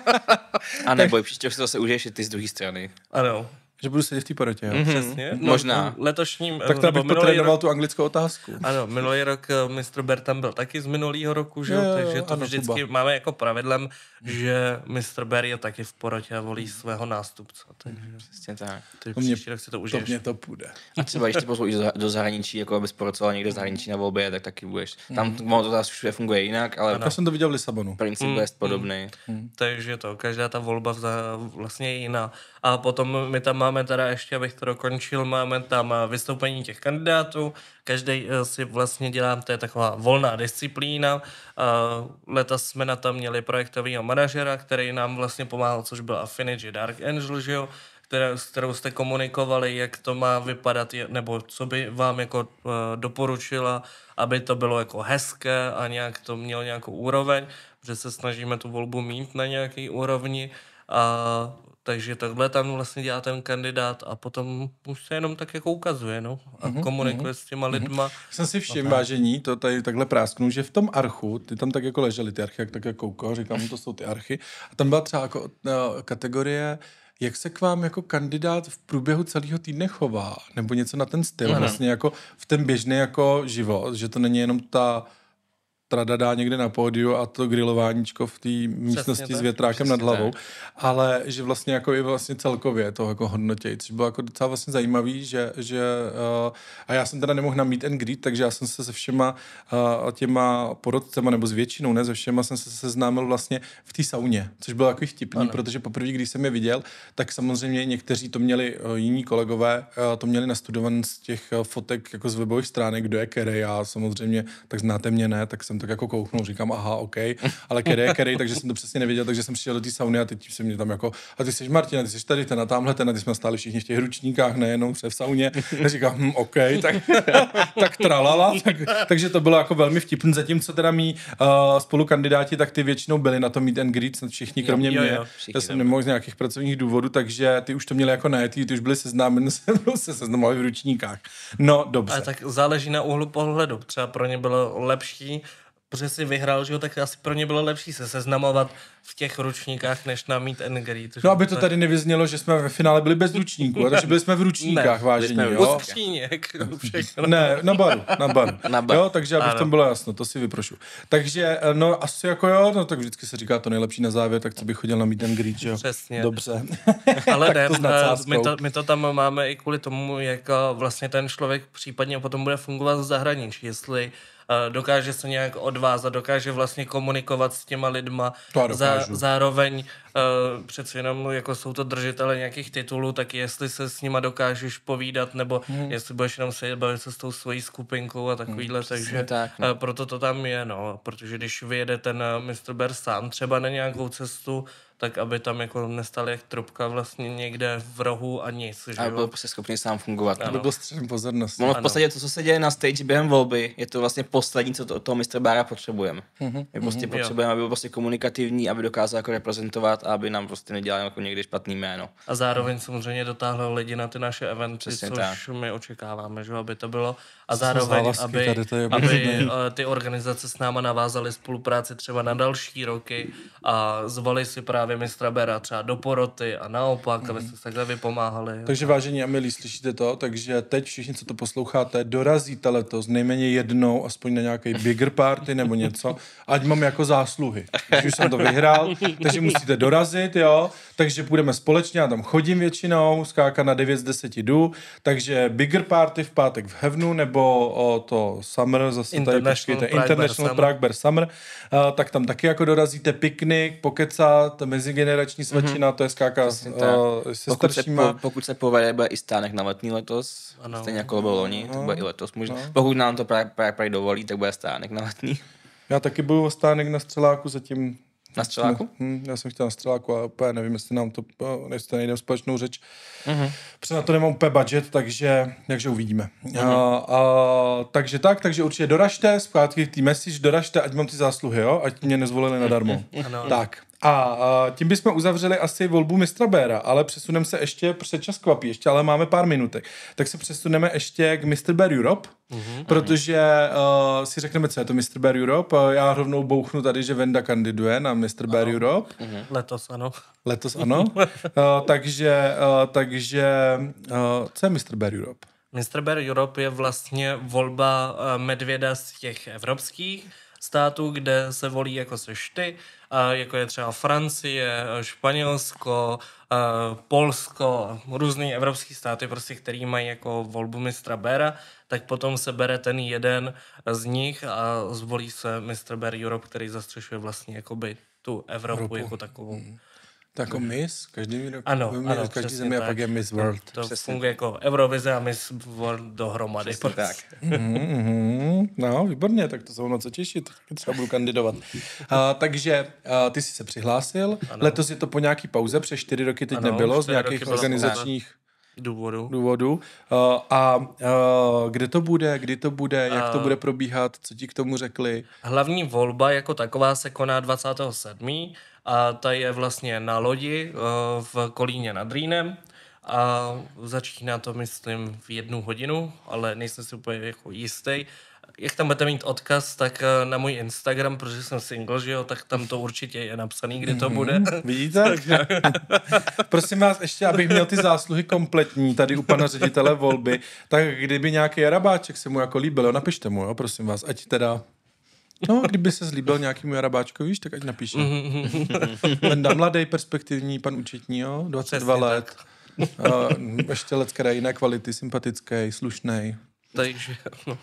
Speaker 3: a neboj, Příště se zase užiješ i ty z druhé strany. Ano.
Speaker 1: Že budu sedět v té porotě, jo? Mm-hmm. Přesně. No, Možná. No, letošním... Tak eh, to bych potrénoval rok... tu anglickou otázku. Ano,
Speaker 2: minulý
Speaker 3: rok eh, mistr
Speaker 2: Bertam byl taky z minulého roku, že jo? jo takže to ano, vždycky Kuba. máme jako pravidlem, že mistr Ber je taky v porotě a volí svého nástupce.
Speaker 3: Mhm. Přesně tak.
Speaker 2: Ty to mě, rok si to užiješ. To mě to půjde. A třeba, když tě
Speaker 3: pozvou do zahraničí, jako abys porocoval někde zahraničí na volbě, tak taky budeš. Tam mm-hmm. to zase všude funguje jinak, ale... Ano. Já jsem to viděl v Lisabonu. Princip mm-hmm. je podobný.
Speaker 2: Mm-hmm. Takže to, každá ta volba vlastně je jiná. A potom my tam máme teda ještě, abych to dokončil, máme tam eh, vystoupení těch kandidátů, každý eh, si vlastně dělá, to je taková volná disciplína. Eh, Leta jsme na tam měli projektového manažera, který nám vlastně pomáhal, což byl Affinity Dark Angel, že jo? které, s kterou jste komunikovali, jak to má vypadat, nebo co by vám jako doporučila, aby to bylo jako hezké a nějak to mělo nějakou úroveň, že se snažíme tu volbu mít na nějaký úrovni. A takže takhle tam vlastně dělá ten kandidát a potom už se jenom tak jako ukazuje, no, a mm-hmm, komunikuje mm-hmm, s těma lidma. Mm-hmm. Jsem si všiml, vážení,
Speaker 1: to tady takhle prásknu, že v tom archu, ty tam tak jako ležely ty archy, jak tak jako koukal, říkám, to jsou ty archy, a tam byla třeba jako, uh, kategorie jak se k vám jako kandidát v průběhu celého týdne chová, nebo něco na ten styl, mm-hmm. vlastně jako v ten běžný jako život, že to není jenom ta tradadá někde na pódiu a to grilováníčko v té místnosti tak, s větrákem nad hlavou, tak. ale že vlastně jako i vlastně celkově to jako hodnotějí, což bylo jako docela vlastně zajímavý, že, že uh, a já jsem teda nemohl na meet and greet, takže já jsem se se všema uh, těma porodcema, nebo s většinou, ne, se všema jsem se seznámil vlastně v té sauně, což bylo jako vtipný, ano. protože poprvé, když jsem je viděl, tak samozřejmě někteří to měli, uh, jiní kolegové uh, to měli nastudovan z těch uh, fotek jako z webových stránek, kdo je kerej a samozřejmě, tak znáte mě, ne, tak jsem jsem tak jako kouknul, říkám, aha, OK, ale který, kde takže jsem to přesně nevěděl, takže jsem přišel do té sauny a teď se mě tam jako, a ty jsi Martina, ty jsi tady, ten a tamhle, ten a ty jsme stáli všichni v těch ručníkách, nejenom se v sauně. A říkám, hm, OK, tak, tak tralala, tak, takže to bylo jako velmi vtipné, zatímco teda mý uh, spolukandidáti, tak ty většinou byli na tom meet and greet, snad všichni, kromě jo, jo, jo, mě, všichni já jsem nemohl z nějakých pracovních důvodů, takže ty už to měli jako najetý, ty už byli seznámeni, se seznamovali v ručníkách.
Speaker 2: No, dobře. A tak záleží na úhlu pohledu. Třeba pro ně bylo lepší protože si vyhrál, že jo, tak asi pro ně bylo lepší se seznamovat v těch ručníkách, než na mít Engry. No, aby to tady nevyznělo,
Speaker 1: že jsme ve finále byli bez ručníků, takže byli jsme v ručníkách, ne, vážení, jo. jsme jo.
Speaker 2: Skříněk, ne, na baru, na baru. Na baru. Jo, takže aby v tom bylo
Speaker 1: jasno, to si vyprošu. Takže, eh, no, asi jako jo, no, tak vždycky se říká to nejlepší na závěr, tak co bych chodil na mít Engry, jo. Přesně. Dobře. Ale
Speaker 2: ne, eh, my to, my to tam máme i kvůli tomu, jak eh, vlastně ten člověk případně potom bude fungovat v zahraničí, jestli dokáže se nějak odvázat, dokáže vlastně komunikovat s těma lidma. To Zá, zároveň uh, e, přeci jenom jako jsou to držitele nějakých titulů, tak jestli se s nima dokážeš povídat, nebo hmm. jestli budeš jenom se bavit se s tou svojí skupinkou a takovýhle, hmm, takže tak, no. uh, proto to tam je, no, protože když vyjede ten uh, e, Mr. Bear sám třeba na nějakou cestu, tak aby tam jako nestali jak trubka vlastně někde v rohu a nic. Že a byl
Speaker 3: prostě schopný sám fungovat. Ano. Aby byl středem pozornosti. Ono v podstatě to, co se děje na stage během volby, je to vlastně poslední, co to, toho Mr. Bára potřebujeme. Mm-hmm. My prostě mm-hmm. potřebujeme, aby byl prostě komunikativní, aby dokázal jako reprezentovat a aby nám prostě nedělal jako někdy špatný jméno. A zároveň
Speaker 2: samozřejmě dotáhl lidi na ty naše eventy, Přesně což tak. my očekáváme, že aby to bylo a zároveň, aby, tady to je aby eh, ty organizace s náma navázaly spolupráci třeba na další roky a zvali si právě mistra Bera třeba do poroty a naopak, mm. aby mhm. se takhle vypomáhali. Takže tak.
Speaker 1: vážení a milí, slyšíte to? Takže teď všichni, co to posloucháte, dorazíte letos nejméně jednou, aspoň na nějaký bigger party nebo něco, ať mám jako zásluhy. Když už jsem to vyhrál, takže musíte dorazit, jo? Takže půjdeme společně, já tam chodím většinou, skáka na 9 z 10 jdu, takže bigger party v pátek v Hevnu nebo nebo o, to Summer, zase tady počkejte, International Prague Bear Summer, uh, tak tam taky jako dorazíte piknik, pokecat, mezigenerační mhm. svačina, mm-hmm. to je skáka uh, se pokud staršíma. Se po,
Speaker 3: pokud se povede, bude i stánek na letní letos, ano. stejně jako bylo loni, tak bude i letos možná. Ano. Pokud nám to právě, dovolí, tak bude stánek na letní.
Speaker 1: Já taky budu stánek na střeláku, zatím na střeláku? No, hm, já jsem chtěl na střeláku a úplně nevím, jestli nám to, eh, jestli nejdeme společnou řeč. Mm-hmm. Protože na to nemám úplně budget, takže, takže uvidíme. Mm-hmm. A, a, takže tak, takže určitě doražte, zpátky v té message, doražte, ať mám ty zásluhy, jo? Ať mě nezvolili nadarmo. Mm-hmm. Ano. Tak. A tím bychom uzavřeli asi volbu mistra Béra, ale přesuneme se ještě, čas kvapí, ještě ale máme pár minutek, tak se přesuneme ještě k Mr. Bear Europe, mm-hmm, protože uh, si řekneme, co je to Mr. Bear Europe. Já rovnou bouchnu tady, že Venda kandiduje na Mr. Ano. Bear Europe.
Speaker 2: Mm-hmm. Letos ano.
Speaker 1: Letos ano. uh, takže, uh, takže uh, co je Mr. Bear Europe?
Speaker 2: Mr. Bear Europe je vlastně volba Medvěda z těch evropských, států, kde se volí jako se ty, jako je třeba Francie, Španělsko, Polsko, různý evropský státy, prostě, který mají jako volbu mistra Bera, tak potom se bere ten jeden z nich a zvolí se mistr Ber Europe, který zastřešuje vlastně jakoby tu Evropu, Evropu. jako takovou. Hmm. To jako Miss? Každý rok? Ano, Vy ano, každý země tak. a pak je Miss World. To, to funguje jako Eurovize a Miss World dohromady. prostě. tak.
Speaker 1: mm-hmm. No, výborně, tak to se ono co těšit. Třeba budu kandidovat. uh, takže uh, ty jsi se přihlásil. Ano. Letos je to po nějaký pauze, přes čtyři roky teď ano, nebylo, z nějakých organizačních... Bylo důvodu. důvodu. Uh, a uh, kde to bude, kdy to bude, uh, jak to bude probíhat, co ti k tomu řekli?
Speaker 2: Hlavní volba jako taková se koná 27 a ta je vlastně na lodi eh, v Kolíně nad Rýnem a začíná to, myslím, v jednu hodinu, ale nejsem si úplně jako jistý. Jak tam budete mít odkaz, tak eh, na můj Instagram, protože jsem single, že jo, tak tam to určitě je napsaný, kdy to mhm. bude. Mm-hmm. Vidíte? Prosím vás ještě, abych měl ty
Speaker 1: zásluhy kompletní tady u pana ředitele volby, tak kdyby nějaký rabáček se mu jako líbil, jo, napište mu, jo, prosím vás, ať teda No, kdyby se zlíbil nějakýmu Jarabáčkovi, víš, tak ať napíše. Lenda, mhm. mladý, perspektivní, pan účetní, jo, 22 Přesně let. uh, ještě let jiné kvality, sympatický, slušný. Takže, no.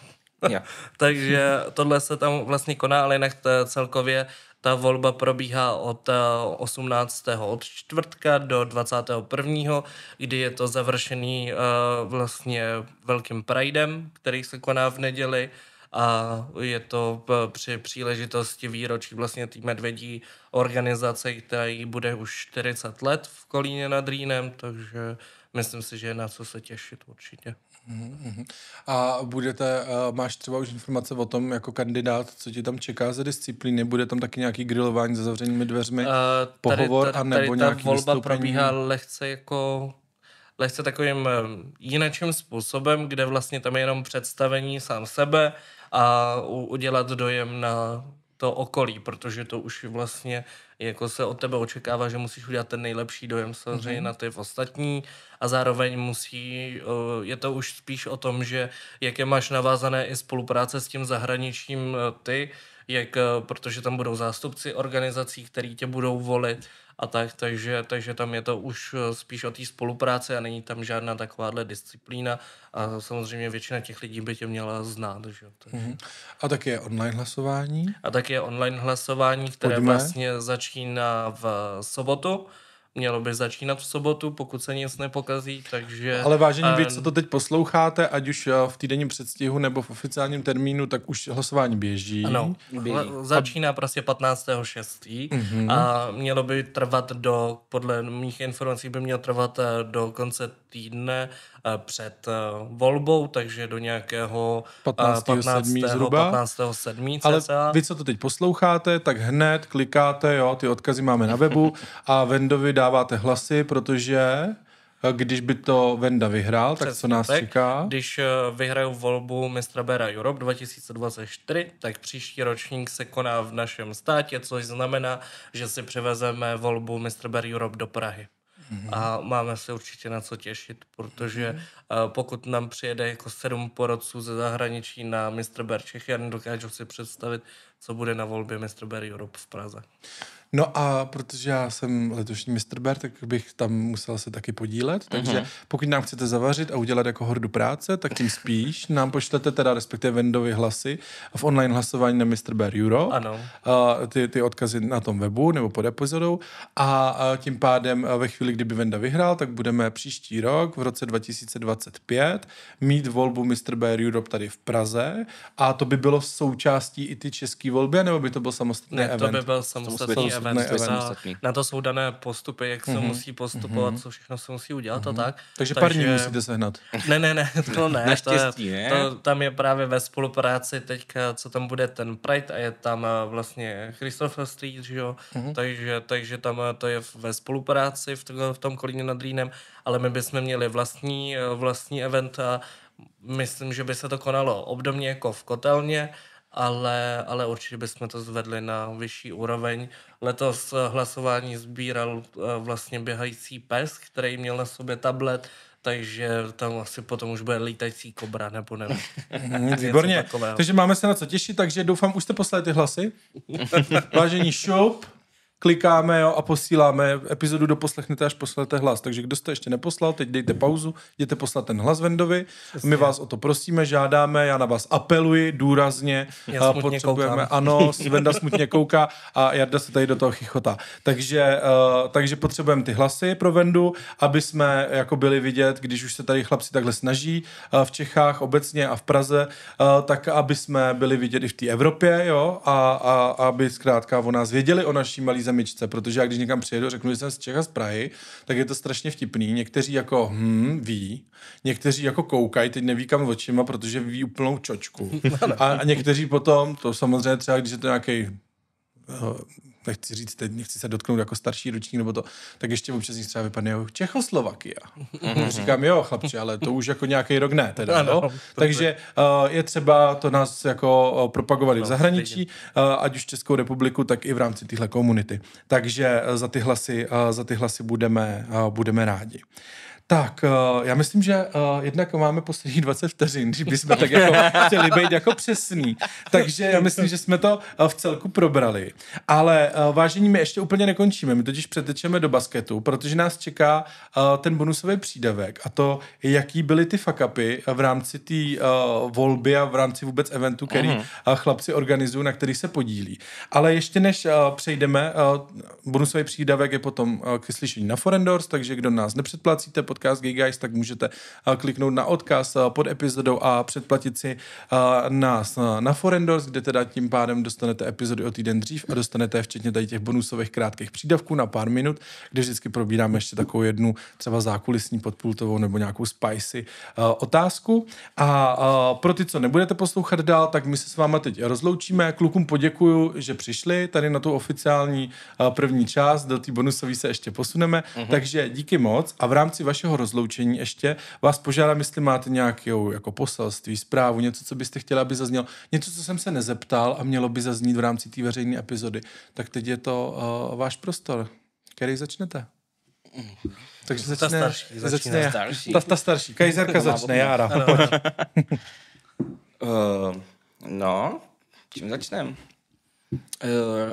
Speaker 2: Takže tohle se tam vlastně koná, ale jinak celkově ta volba probíhá od 18. Eh, od čtvrtka do 21., kdy je to završený uh, vlastně velkým pridem, který se koná v neděli a je to při příležitosti výročí vlastně té medvědí organizace, která jí bude už 40 let v Kolíně nad Rýnem, takže myslím si, že je na co se těšit určitě.
Speaker 1: Mhm, mhm. A budete, eh, máš třeba už informace o tom, jako kandidát, co ti tam čeká za disciplíny? Bude tam taky nějaký grilování za zavřenými dveřmi, uh, tady, pohovor tady, tady, a nebo nějaký ta nějaký volba vystoupení? probíhá
Speaker 2: lehce jako lehce takovým eh, jiným způsobem, kde vlastně tam je jenom představení sám sebe a udělat dojem na to okolí, protože to už vlastně jako se od tebe očekává, že musíš udělat ten nejlepší dojem samozřejmě mm-hmm. na ty ostatní a zároveň musí, eh, je to už spíš o tom, že jaké máš navázané i spolupráce s tím zahraničím eh, ty, jak, protože tam budou zástupci organizací, který tě budou volit a tak, takže, takže tam je to už eh, spíš o té spolupráci a není tam žádná takováhle disciplína a samozřejmě většina těch lidí by tě měla znát. Že?
Speaker 1: Takže... Mm-hmm. A tak je online hlasování?
Speaker 2: A tak je online hlasování, které Pojďme. vlastně začíná v sobotu. Mělo by začínat v sobotu, pokud se nic nepokazí, takže... Ale vážení a... Eh, vy, co to
Speaker 1: teď posloucháte, ať už eh, v týdenním předstihu nebo v oficiálním termínu, tak už hlasování běží. Ano, běží.
Speaker 2: začíná prostě 15.6. Mm-hmm. a mělo by trvat do, podle mých informací by mělo trvat eh, do konce týdne eh, před eh, volbou, takže do nějakého 15. 15. 7. zhruba. 15. 7. Ale vy,
Speaker 1: co to teď posloucháte, tak hned klikáte, jo, ty odkazy máme na webu a Vendovi dáváte hlasy, protože eh, když by to Venda vyhrál, Přesně tak co nás tak. čeká?
Speaker 2: Když vyhraju volbu mistra Bera Europe 2024, tak příští ročník se koná v našem státě, což znamená, že si přivezeme volbu Mistra Bera Europe do Prahy. Mm-hmm. A máme se určitě na co těšit, protože mm-hmm. pokud nám přijede jako sedm porodců ze zahraničí na Mr. Berčech, já nedokážu si představit, co bude na volbě Mr. Bear Europe v Praze.
Speaker 1: No a protože já jsem letošní Mr. Bear, tak bych tam musel se taky podílet, takže mm-hmm. pokud nám chcete zavařit a udělat jako hordu práce, tak tím spíš nám pošlete teda respektive Vendovi hlasy v online hlasování na Mr. Bear Euro. Ano. A ty, ty odkazy na tom webu nebo pod epizodou a tím pádem ve chvíli, kdyby Venda vyhrál, tak budeme příští rok v roce 2025 mít volbu Mr. Bear Europe tady v Praze a to by bylo součástí i ty český volbě, nebo by to byl samostatný ne, event? to by byl samostatný, samostatný event. event. samostatný.
Speaker 2: Na to jsou dané postupy, jak se mm-hmm. musí postupovat, mm-hmm. co všechno se musí udělat mm-hmm. a mhm. tak. Takže, Takže pár dní musíte sehnat. Ne, ne, ne, to ne. Naštěstí, to, je, ne? To, tam je právě ve spolupráci teďka, co tam bude ten Pride a je tam eh, vlastně Christopher Street, že jo? Mm-hmm. Takže, takže tam eh, to je ve spolupráci v, v tom Kolíně nad Rýnem, ale my bychom měli vlastní, eh, vlastní event a myslím, že by se to konalo obdobně jako v kotelně, ale, ale určitě bychom to zvedli na vyšší úroveň. Letos eh, hlasování sbíral eh, vlastně běhající pes, který měl na sobě tablet, takže tam asi potom už bude lítající kobra, nebo nevím. Výborně, takže
Speaker 1: máme se na co těšit, takže doufám, už jste poslali ty hlasy. Vážení šoup, klikáme jo, a posíláme. Epizodu do poslechnete až poslete hlas. Takže kdo jste ještě neposlal, teď dejte pauzu, jděte poslat ten hlas Vendovi. Jasně. My vás o to prosíme, žádáme, já na vás apeluji důrazně. Já potřebujeme, koukám. ano, Venda smutně kouká a Jarda se tady do toho chichotá. Takže, uh, takže potřebujeme ty hlasy pro Vendu, aby jsme jako byli vidět, když už se tady chlapci takhle snaží uh, v Čechách obecně a v Praze, uh, tak aby jsme byli vidět i v té Evropě, jo, a, a aby zkrátka o nás věděli, o naší malý zemi zemičce, protože já když někam přijedu, řeknu, že jsem z Čecha z Prahy, tak je to strašně vtipný. Někteří jako hm, ví, někteří jako koukají, teď neví kam očima, protože ví úplnou čočku. A, a někteří potom, to samozřejmě třeba, když je to nějaký eh, nechci říct teď, nechci se dotknout jako starší ročník nebo to, tak ještě občas jich třeba vypadne jako Čechoslovakia. Mm-hmm. Říkám, jo, chlapče, ale to už jako nějaký rok ne. Teda, ano, no? Takže uh, je třeba to nás jako eh, propagovali no, v zahraničí, uh, ať už Českou republiku, tak i v rámci téhle komunity. Takže uh, za ty hlasy, uh, za ty hlasy budeme, uh, budeme rádi. Uh, tak, eh, já myslím, že eh, jednak máme poslední 20 vteřin, když bychom tak jako chtěli být jako přesný. Takže já myslím, že jsme to eh, v celku probrali. Ale vážení, my ještě úplně nekončíme. My totiž přetečeme do basketu, protože nás čeká ten bonusový přídavek a to, jaký byly ty fakapy v rámci té volby a v rámci vůbec eventu, který mhm. chlapci organizují, na který se podílí. Ale ještě než přejdeme, bonusový přídavek je potom k slyšení na Forendors, takže kdo nás nepředplacíte, podcast Gay Guys, tak můžete eh, kliknout na odkaz eh, pod epizodou a předplatit si eh, nás na Forendors, kde teda tím pádem dostanete epizody o týden dřív a dostanete včetně tady těch bonusových krátkých přídavků na pár minut, kde vždycky probíráme ještě takovou jednu třeba zákulisní podpultovou nebo nějakou spicy otázku. A pro ty, co nebudete poslouchat dál, tak my se s váma teď rozloučíme. Klukům poděkuju, že přišli tady na tu oficiální první část, do té bonusové se ještě posuneme. Mm-hmm. Takže díky moc a v rámci vašich našeho rozloučení ještě vás požádám, jestli máte nějakou jako poselství, zprávu, něco, co byste chtěla, aby zaznělo, něco, co jsem se nezeptal a mělo by zaznít v rámci té veřejné epizody, tak teď je to uh, váš prostor. Který začnete?
Speaker 3: Takže začne, ta starší. Začne, začne ta starší. Ta, ta starší. Kajzerka začne, Jára. uh, no, čím začneme? Uh,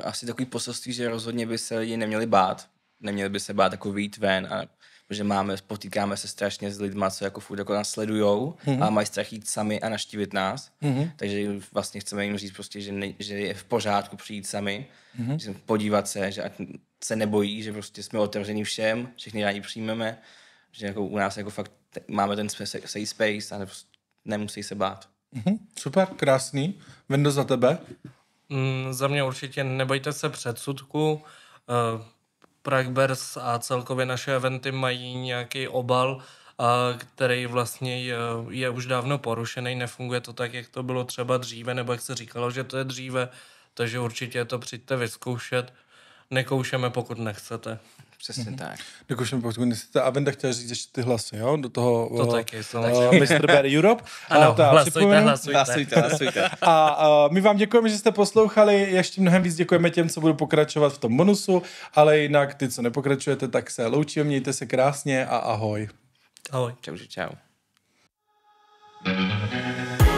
Speaker 3: asi takový poselství, že rozhodně by se lidi neměli bát. Neměli by se bát jako výjít ven a že máme, potýkáme se strašně s lidma, co jako furt jako nás sledujou mm-hmm. a mhm. mají strach jít sami a naštívit nás. Mm-hmm. Takže vlastně chceme jim říct prostě, že, ne, že je v pořádku přijít sami, mm-hmm. že podívat se, že ať se nebojí, že prostě jsme otevření všem, všechny rádi přijmeme, že jako u nás jako fakt máme ten safe space a nemusí se bát.
Speaker 1: Mm-hmm. Super,
Speaker 3: krásný. Vendo za tebe.
Speaker 2: Mm, za mě určitě nebojte se předsudku. Uh, Prague Bears a celkově naše eventy mají nějaký obal, který vlastně je, je už dávno porušený, nefunguje to tak, jak to bylo třeba dříve, nebo jak se říkalo, že to je dříve, takže určitě to přijďte vyzkoušet. Nekoušeme, pokud nechcete přesně mm-hmm. tak.
Speaker 1: Tak už mi ta Avenda chtěla říct ještě ty hlasy, jo? Do toho to uh, taky, to uh, Mr. Bear Europe. Ano, a ta, hlasujte, hlasujte, hlasujte, hlasujte. a uh, my vám děkujeme, že jste poslouchali, ještě mnohem víc děkujeme těm, co budou pokračovat v tom bonusu, ale jinak ty, co nepokračujete, tak se loučíme, mějte se krásně a ahoj. Ahoj. Čau, čau. thank you